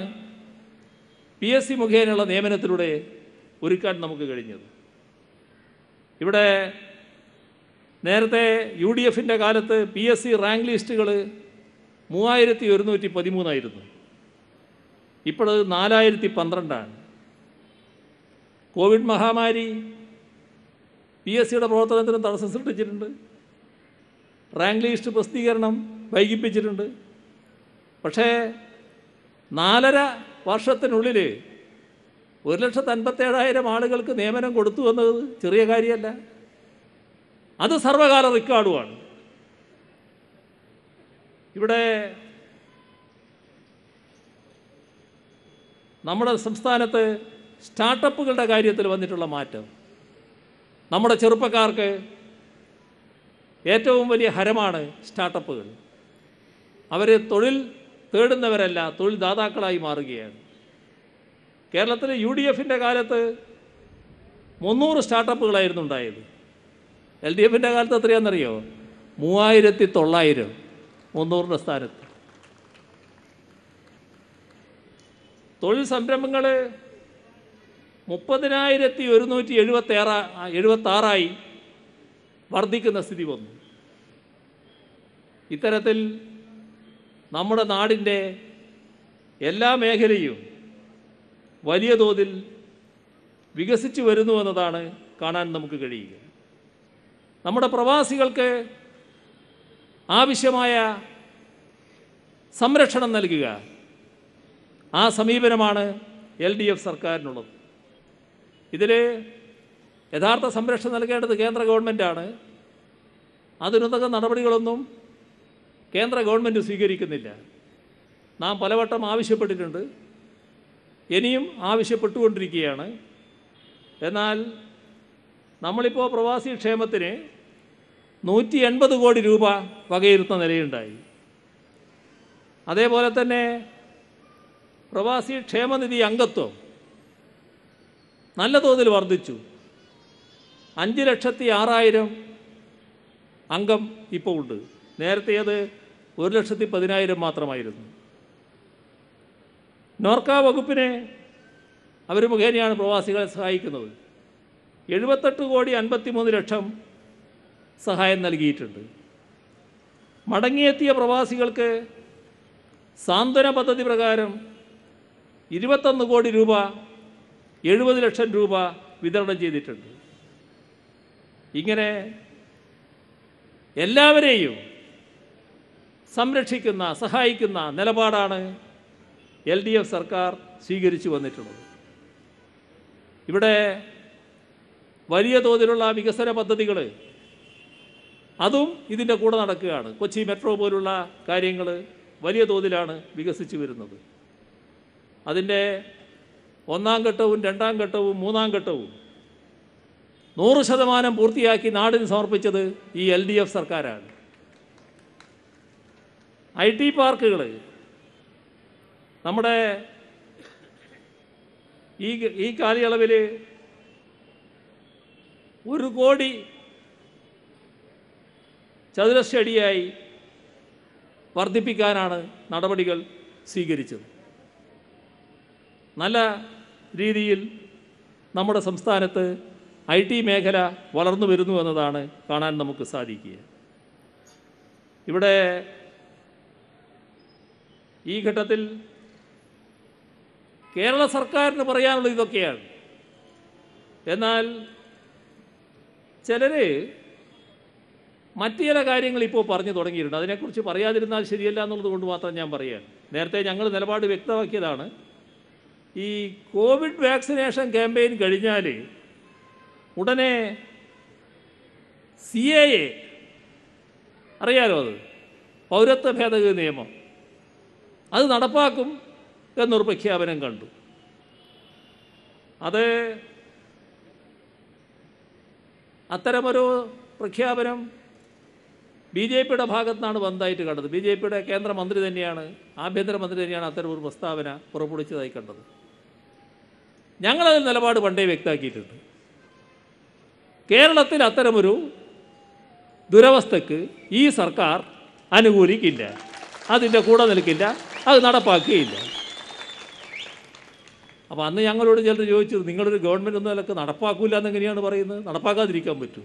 പി എസ് സി മുഖേനയുള്ള നിയമനത്തിലൂടെ ഒരുക്കാൻ നമുക്ക് കഴിഞ്ഞത് ഇവിടെ നേരത്തെ യു ഡി എഫിൻ്റെ കാലത്ത് പി എസ് സി റാങ്ക് ലിസ്റ്റുകൾ മൂവായിരത്തി ഒരുന്നൂറ്റി പതിമൂന്നായിരുന്നു ഇപ്പോഴത് നാലായിരത്തി പന്ത്രണ്ടാണ് കോവിഡ് മഹാമാരി പി എസ് സിയുടെ പ്രവർത്തനത്തിന് തടസ്സം സൃഷ്ടിച്ചിട്ടുണ്ട് റാങ്ക് ലിസ്റ്റ് പ്രസിദ്ധീകരണം വൈകിപ്പിച്ചിട്ടുണ്ട് പക്ഷേ നാലര വർഷത്തിനുള്ളിൽ ഒരു ലക്ഷത്തൻപത്തേഴായിരം ആളുകൾക്ക് നിയമനം കൊടുത്തു എന്നത് ചെറിയ കാര്യമല്ല അത് സർവകാല റെക്കോർഡുമാണ് ഇവിടെ നമ്മുടെ സംസ്ഥാനത്ത് സ്റ്റാർട്ടപ്പുകളുടെ കാര്യത്തിൽ വന്നിട്ടുള്ള മാറ്റം നമ്മുടെ ചെറുപ്പക്കാർക്ക് ഏറ്റവും വലിയ ഹരമാണ് സ്റ്റാർട്ടപ്പുകൾ അവർ തൊഴിൽ തേടുന്നവരല്ല തൊഴിൽ ദാതാക്കളായി മാറുകയാണ് കേരളത്തിൽ യു ഡി എഫിൻ്റെ കാലത്ത് മുന്നൂറ് സ്റ്റാർട്ടപ്പുകളായിരുന്നു ഉണ്ടായത് എൽ ഡി എഫിൻ്റെ കാലത്ത് എത്രയാണെന്നറിയോ മൂവായിരത്തി തൊള്ളായിരം മുന്നൂറിൻ്റെ സ്ഥാനത്ത് തൊഴിൽ സംരംഭങ്ങൾ മുപ്പതിനായിരത്തി ഒരുന്നൂറ്റി എഴുപത്തേറ എഴുപത്താറായി വർദ്ധിക്കുന്ന സ്ഥിതി വന്നു ഇത്തരത്തിൽ നമ്മുടെ നാടിൻ്റെ എല്ലാ മേഖലയും വലിയ തോതിൽ വികസിച്ചു എന്നതാണ് കാണാൻ നമുക്ക് കഴിയുക നമ്മുടെ പ്രവാസികൾക്ക് ആവശ്യമായ സംരക്ഷണം നൽകുക ആ സമീപനമാണ് എൽ ഡി എഫ് സർക്കാരിനുള്ളത് ഇതിൽ യഥാർത്ഥ സംരക്ഷണം നൽകേണ്ടത് കേന്ദ്ര ഗവൺമെൻറ്റാണ് അതിനുതക നടപടികളൊന്നും കേന്ദ്ര ഗവൺമെൻറ് സ്വീകരിക്കുന്നില്ല നാം പലവട്ടം ആവശ്യപ്പെട്ടിട്ടുണ്ട് ഇനിയും ആവശ്യപ്പെട്ടുകൊണ്ടിരിക്കുകയാണ് എന്നാൽ നമ്മളിപ്പോൾ പ്രവാസി ക്ഷേമത്തിന് നൂറ്റി എൺപത് കോടി രൂപ വകയിരുത്തുന്ന നിലയുണ്ടായി അതേപോലെ തന്നെ പ്രവാസി ക്ഷേമനിധി അംഗത്വം നല്ല തോതിൽ വർദ്ധിച്ചു അഞ്ച് ലക്ഷത്തി ആറായിരം അംഗം ഇപ്പോൾ ഉണ്ട് നേരത്തെ അത് ഒരു ലക്ഷത്തി പതിനായിരം മാത്രമായിരുന്നു നോർക്ക വകുപ്പിനെ അവർ മുഖേനയാണ് പ്രവാസികളെ സഹായിക്കുന്നത് എഴുപത്തെട്ട് കോടി അൻപത്തിമൂന്ന് ലക്ഷം സഹായം നൽകിയിട്ടുണ്ട് മടങ്ങിയെത്തിയ പ്രവാസികൾക്ക് സാന്ത്വന പദ്ധതി പ്രകാരം ഇരുപത്തൊന്ന് കോടി രൂപ എഴുപത് ലക്ഷം രൂപ വിതരണം ചെയ്തിട്ടുണ്ട് ഇങ്ങനെ എല്ലാവരെയും സംരക്ഷിക്കുന്ന സഹായിക്കുന്ന നിലപാടാണ് എൽ ഡി എഫ് സർക്കാർ സ്വീകരിച്ചു വന്നിട്ടുള്ളത് ഇവിടെ വലിയ തോതിലുള്ള വികസന പദ്ധതികൾ അതും ഇതിൻ്റെ കൂടെ നടക്കുകയാണ് കൊച്ചി മെട്രോ പോലുള്ള കാര്യങ്ങൾ വലിയ തോതിലാണ് വികസിച്ചു വരുന്നത് അതിൻ്റെ ഒന്നാം ഘട്ടവും രണ്ടാം ഘട്ടവും മൂന്നാം ഘട്ടവും നൂറ് ശതമാനം പൂർത്തിയാക്കി നാടിന് സമർപ്പിച്ചത് ഈ എൽ ഡി എഫ് സർക്കാരാണ് ഐ ടി പാർക്കുകൾ നമ്മുടെ ഈ ഈ കാലയളവിൽ ഒരു കോടി ചതുരശ്ശടിയായി വർദ്ധിപ്പിക്കാനാണ് നടപടികൾ സ്വീകരിച്ചത് നല്ല രീതിയിൽ നമ്മുടെ സംസ്ഥാനത്ത് ഐ ടി മേഖല വളർന്നു വരുന്നു എന്നതാണ് കാണാൻ നമുക്ക് സാധിക്കുക ഇവിടെ ഈ ഘട്ടത്തിൽ കേരള സർക്കാരിന് പറയാനുള്ളത് ഇതൊക്കെയാണ് എന്നാൽ ചിലർ മറ്റു ചില കാര്യങ്ങൾ ഇപ്പോൾ പറഞ്ഞു തുടങ്ങിയിട്ടുണ്ട് അതിനെക്കുറിച്ച് പറയാതിരുന്നാൽ ശരിയല്ല എന്നുള്ളത് കൊണ്ട് മാത്രം ഞാൻ പറയാൻ നേരത്തെ ഞങ്ങൾ നിലപാട് വ്യക്തമാക്കിയതാണ് ഈ കോവിഡ് വാക്സിനേഷൻ ക്യാമ്പയിൻ കഴിഞ്ഞാൽ ഉടനെ സി എ എ അറിയാലോ അത് പൗരത്വ ഭേദഗതി നിയമം അത് നടപ്പാക്കും എന്നൊരു പ്രഖ്യാപനം കണ്ടു അത് അത്തരമൊരു പ്രഖ്യാപനം ബി ജെ പിയുടെ ഭാഗത്തുനിന്നാണ് വന്നതായിട്ട് കണ്ടത് ബി ജെ പിയുടെ കേന്ദ്രമന്ത്രി തന്നെയാണ് ആഭ്യന്തരമന്ത്രി തന്നെയാണ് അത്തരം ഒരു പ്രസ്താവന പുറപ്പെടുവിച്ചതായി കണ്ടത് ഞങ്ങളതിൽ നിലപാട് പണ്ടേ വ്യക്തമാക്കിയിട്ടുണ്ട് കേരളത്തിൽ അത്തരമൊരു ദുരവസ്ഥക്ക് ഈ സർക്കാർ അനുകൂലിക്കില്ല അതിൻ്റെ കൂടെ നിൽക്കില്ല അത് നടപ്പാക്കുകയില്ല അപ്പോൾ അന്ന് ഞങ്ങളോട് ചിലർ ചോദിച്ചത് നിങ്ങളൊരു ഗവൺമെൻറ് ഒന്നും അതിലൊക്കെ നടപ്പാക്കില്ല എന്ന് എങ്ങനെയാണ് പറയുന്നത് നടപ്പാക്കാതിരിക്കാൻ പറ്റൂ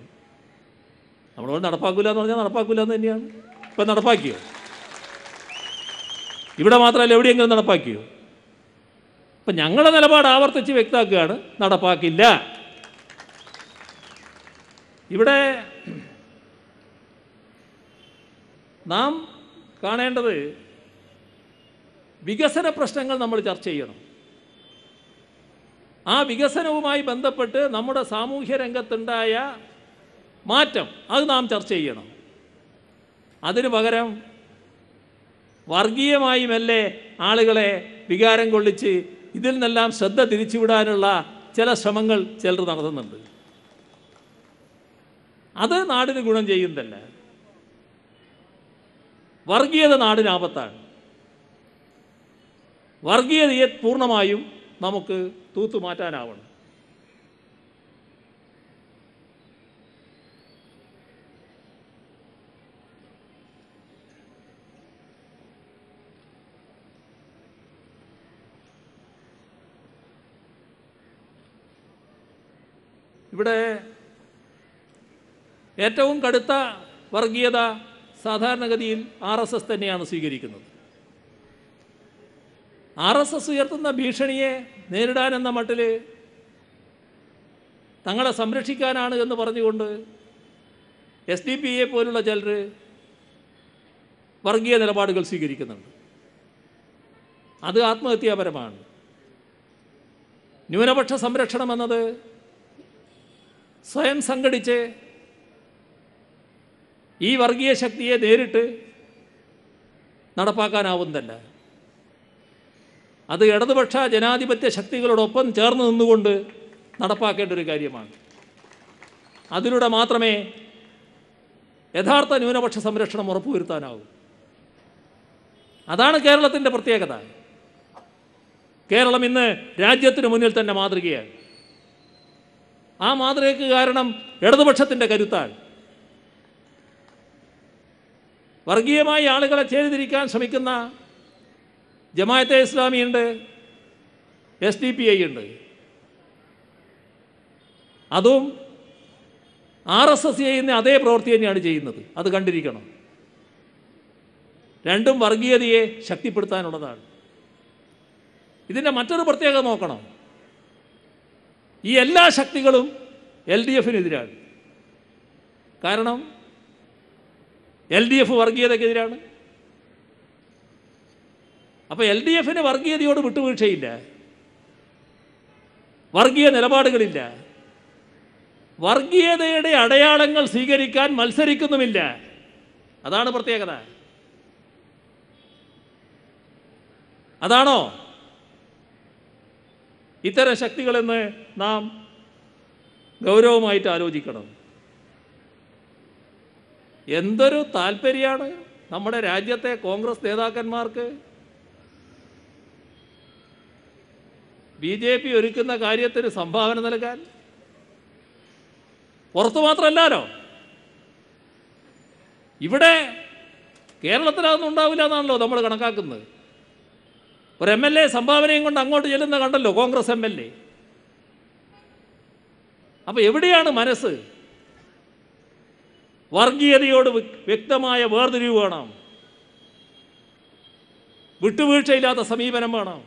നമ്മളോട് നടപ്പാക്കില്ല എന്ന് പറഞ്ഞാൽ നടപ്പാക്കില്ല എന്ന് തന്നെയാണ് ഇപ്പം നടപ്പാക്കിയോ ഇവിടെ മാത്രമല്ല എവിടെയെങ്കിലും നടപ്പാക്കിയോ അപ്പം ഞങ്ങളുടെ നിലപാട് ആവർത്തിച്ച് വ്യക്തമാക്കുകയാണ് നടപ്പാക്കില്ല ഇവിടെ നാം കാണേണ്ടത് വികസന പ്രശ്നങ്ങൾ നമ്മൾ ചർച്ച ചെയ്യണം ആ വികസനവുമായി ബന്ധപ്പെട്ട് നമ്മുടെ സാമൂഹ്യ രംഗത്തുണ്ടായ മാറ്റം അത് നാം ചർച്ച ചെയ്യണം അതിനു പകരം വർഗീയമായുമല്ലേ ആളുകളെ വികാരം കൊള്ളിച്ച് ഇതിൽ നിന്നെല്ലാം ശ്രദ്ധ തിരിച്ചുവിടാനുള്ള ചില ശ്രമങ്ങൾ ചിലർ നടത്തുന്നുണ്ട് അത് നാടിന് ഗുണം ചെയ്യുന്നതല്ല വർഗീയത നാടിനാപത്താണ് വർഗീയതയെ പൂർണ്ണമായും നമുക്ക് തൂത്തുമാറ്റാനാവണം ഇവിടെ ഏറ്റവും കടുത്ത വർഗീയത സാധാരണഗതിയിൽ ആർ എസ് എസ് തന്നെയാണ് സ്വീകരിക്കുന്നത് ആർ എസ് എസ് ഉയർത്തുന്ന ഭീഷണിയെ നേരിടാനെന്ന മട്ടിൽ തങ്ങളെ സംരക്ഷിക്കാനാണ് എന്ന് പറഞ്ഞുകൊണ്ട് എസ് ഡി പി എ പോലുള്ള ചിലർ വർഗീയ നിലപാടുകൾ സ്വീകരിക്കുന്നുണ്ട് അത് ആത്മഹത്യാപരമാണ് ന്യൂനപക്ഷ സംരക്ഷണം എന്നത് സ്വയം സംഘടിച്ച് ഈ വർഗീയ ശക്തിയെ നേരിട്ട് നടപ്പാക്കാനാവുന്നതല്ല അത് ഇടതുപക്ഷ ജനാധിപത്യ ശക്തികളോടൊപ്പം ചേർന്ന് നിന്നുകൊണ്ട് നടപ്പാക്കേണ്ട ഒരു കാര്യമാണ് അതിലൂടെ മാത്രമേ യഥാർത്ഥ ന്യൂനപക്ഷ സംരക്ഷണം ഉറപ്പുവരുത്താനാവൂ അതാണ് കേരളത്തിൻ്റെ പ്രത്യേകത കേരളം ഇന്ന് രാജ്യത്തിന് മുന്നിൽ തന്നെ മാതൃകയാണ് ആ മാതൃകയ്ക്ക് കാരണം ഇടതുപക്ഷത്തിൻ്റെ കരുത്താണ് വർഗീയമായി ആളുകളെ ചേരിതിരിക്കാൻ ശ്രമിക്കുന്ന ജമാഅത്തെ ഇസ്ലാമിയുണ്ട് എസ് ഡി പി ഐ ഉണ്ട് അതും ആർ എസ് എസ് ചെയ്യുന്ന അതേ പ്രവൃത്തി തന്നെയാണ് ചെയ്യുന്നത് അത് കണ്ടിരിക്കണം രണ്ടും വർഗീയതയെ ശക്തിപ്പെടുത്താനുള്ളതാണ് ഇതിൻ്റെ മറ്റൊരു പ്രത്യേകത നോക്കണം ഈ എല്ലാ ശക്തികളും എൽ ഡി എഫിനെതിരാണ് കാരണം എൽ ഡി എഫ് വർഗീയതക്കെതിരാണ് അപ്പൊ എൽ ഡി എഫിന് വർഗീയതയോട് വിട്ടുവീഴ്ചയില്ല വർഗീയ നിലപാടുകളില്ല വർഗീയതയുടെ അടയാളങ്ങൾ സ്വീകരിക്കാൻ മത്സരിക്കുന്നുമില്ല അതാണ് പ്രത്യേകത അതാണോ ഇത്തരം ശക്തികളെന്ന് നാം ഗൗരവമായിട്ട് ആലോചിക്കണം എന്തൊരു താല്പര്യമാണ് നമ്മുടെ രാജ്യത്തെ കോൺഗ്രസ് നേതാക്കന്മാർക്ക് ബി ജെ പി ഒരുക്കുന്ന കാര്യത്തിന് സംഭാവന നൽകാൻ പുറത്തു മാത്രമല്ലാലോ ഇവിടെ കേരളത്തിലതൊന്നും ഉണ്ടാവില്ല എന്നാണല്ലോ നമ്മൾ കണക്കാക്കുന്നത് ഒരു എം എൽ എ സംഭാവനയും കൊണ്ട് അങ്ങോട്ട് ചെല്ലുന്ന കണ്ടല്ലോ കോൺഗ്രസ് എം എൽ എ അപ്പോൾ എവിടെയാണ് മനസ്സ് വർഗീയതയോട് വ്യക്തമായ വേർതിരിവ് വേണം വിട്ടുവീഴ്ചയില്ലാത്ത സമീപനം വേണം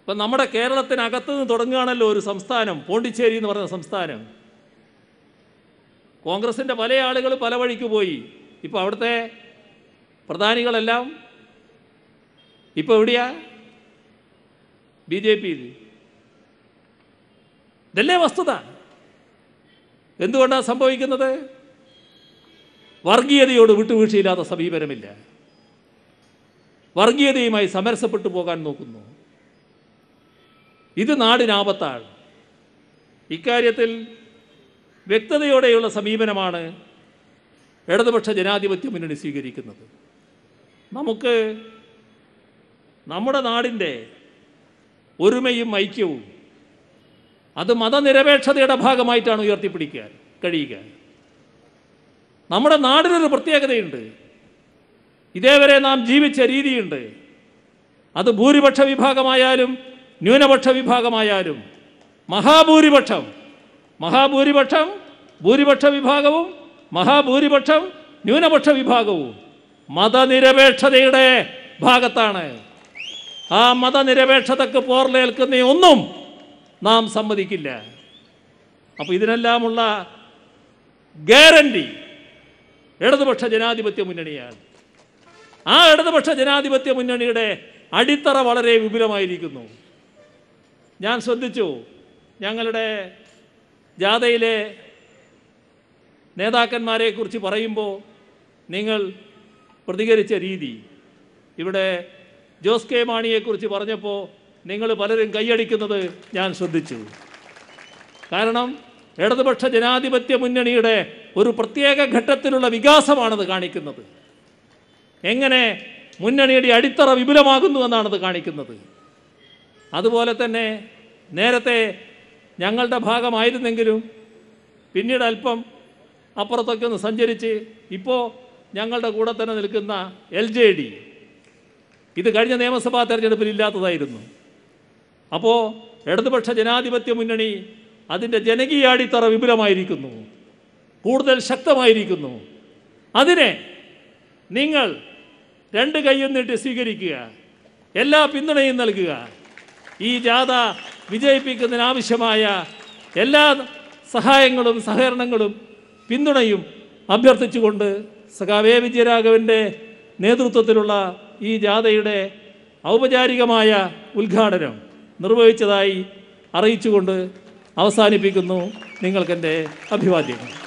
ഇപ്പം നമ്മുടെ കേരളത്തിനകത്തു നിന്ന് തുടങ്ങുകയാണല്ലോ ഒരു സംസ്ഥാനം പോണ്ടിച്ചേരി എന്ന് പറയുന്ന സംസ്ഥാനം കോൺഗ്രസിൻ്റെ പല ആളുകൾ പല വഴിക്ക് പോയി ഇപ്പോൾ അവിടുത്തെ പ്രധാനികളെല്ലാം ഇപ്പോൾ എവിടെയാ ബി ജെ പി ഇതല്ലേ വസ്തുത എന്തുകൊണ്ടാണ് സംഭവിക്കുന്നത് വർഗീയതയോട് വിട്ടുവീഴ്ചയില്ലാത്ത സമീപനമില്ല വർഗീയതയുമായി സമരസപ്പെട്ടു പോകാൻ നോക്കുന്നു ഇത് നാടിനാപത്താണ് ഇക്കാര്യത്തിൽ വ്യക്തതയോടെയുള്ള സമീപനമാണ് ഇടതുപക്ഷ ജനാധിപത്യ മുന്നണി സ്വീകരിക്കുന്നത് നമുക്ക് നമ്മുടെ നാടിൻ്റെ ഒരുമയും ഐക്യവും അത് മതനിരപേക്ഷതയുടെ ഭാഗമായിട്ടാണ് ഉയർത്തിപ്പിടിക്കാൻ കഴിയുക നമ്മുടെ നാടിനൊരു പ്രത്യേകതയുണ്ട് ഇതേവരെ നാം ജീവിച്ച രീതിയുണ്ട് അത് ഭൂരിപക്ഷ വിഭാഗമായാലും ന്യൂനപക്ഷ വിഭാഗമായാലും മഹാഭൂരിപക്ഷം മഹാഭൂരിപക്ഷം ഭൂരിപക്ഷ വിഭാഗവും മഹാഭൂരിപക്ഷം ന്യൂനപക്ഷ വിഭാഗവും മതനിരപേക്ഷതയുടെ ഭാഗത്താണ് ആ മതനിരപേക്ഷതക്ക് പോർലേൽക്കുന്ന ഒന്നും നാം സമ്മതിക്കില്ല അപ്പോൾ ഇതിനെല്ലാമുള്ള ഗ്യാരണ്ടി ഇടതുപക്ഷ ജനാധിപത്യ മുന്നണിയാണ് ആ ഇടതുപക്ഷ ജനാധിപത്യ മുന്നണിയുടെ അടിത്തറ വളരെ വിപുലമായിരിക്കുന്നു ഞാൻ ശ്രദ്ധിച്ചു ഞങ്ങളുടെ ജാഥയിലെ നേതാക്കന്മാരെ കുറിച്ച് പറയുമ്പോൾ നിങ്ങൾ പ്രതികരിച്ച രീതി ഇവിടെ ജോസ് കെ മാണിയെക്കുറിച്ച് പറഞ്ഞപ്പോൾ നിങ്ങൾ പലരും കൈയടിക്കുന്നത് ഞാൻ ശ്രദ്ധിച്ചു കാരണം ഇടതുപക്ഷ ജനാധിപത്യ മുന്നണിയുടെ ഒരു പ്രത്യേക ഘട്ടത്തിലുള്ള വികാസമാണത് കാണിക്കുന്നത് എങ്ങനെ മുന്നണിയുടെ അടിത്തറ വിപുലമാകുന്നു എന്നാണത് കാണിക്കുന്നത് അതുപോലെ തന്നെ നേരത്തെ ഞങ്ങളുടെ ഭാഗമായിരുന്നെങ്കിലും പിന്നീട് അല്പം അപ്പുറത്തൊക്കെ ഒന്ന് സഞ്ചരിച്ച് ഇപ്പോൾ ഞങ്ങളുടെ കൂടെ തന്നെ നിൽക്കുന്ന എൽ ജെ ഡി ഇത് കഴിഞ്ഞ നിയമസഭാ തെരഞ്ഞെടുപ്പിൽ ഇല്ലാത്തതായിരുന്നു അപ്പോൾ ഇടതുപക്ഷ ജനാധിപത്യ മുന്നണി അതിൻ്റെ ജനകീയ അടിത്തറ വിപുലമായിരിക്കുന്നു കൂടുതൽ ശക്തമായിരിക്കുന്നു അതിനെ നിങ്ങൾ രണ്ട് കൈയും നീട്ടി സ്വീകരിക്കുക എല്ലാ പിന്തുണയും നൽകുക ഈ ജാഥ വിജയിപ്പിക്കുന്നതിനാവശ്യമായ എല്ലാ സഹായങ്ങളും സഹകരണങ്ങളും പിന്തുണയും അഭ്യർത്ഥിച്ചുകൊണ്ട് സഖാവേ വിജയരാഘവൻ്റെ നേതൃത്വത്തിലുള്ള ഈ ജാഥയുടെ ഔപചാരികമായ ഉദ്ഘാടനം നിർവഹിച്ചതായി അറിയിച്ചുകൊണ്ട് അവസാനിപ്പിക്കുന്നു നിങ്ങൾക്കെൻ്റെ അഭിവാദ്യങ്ങൾ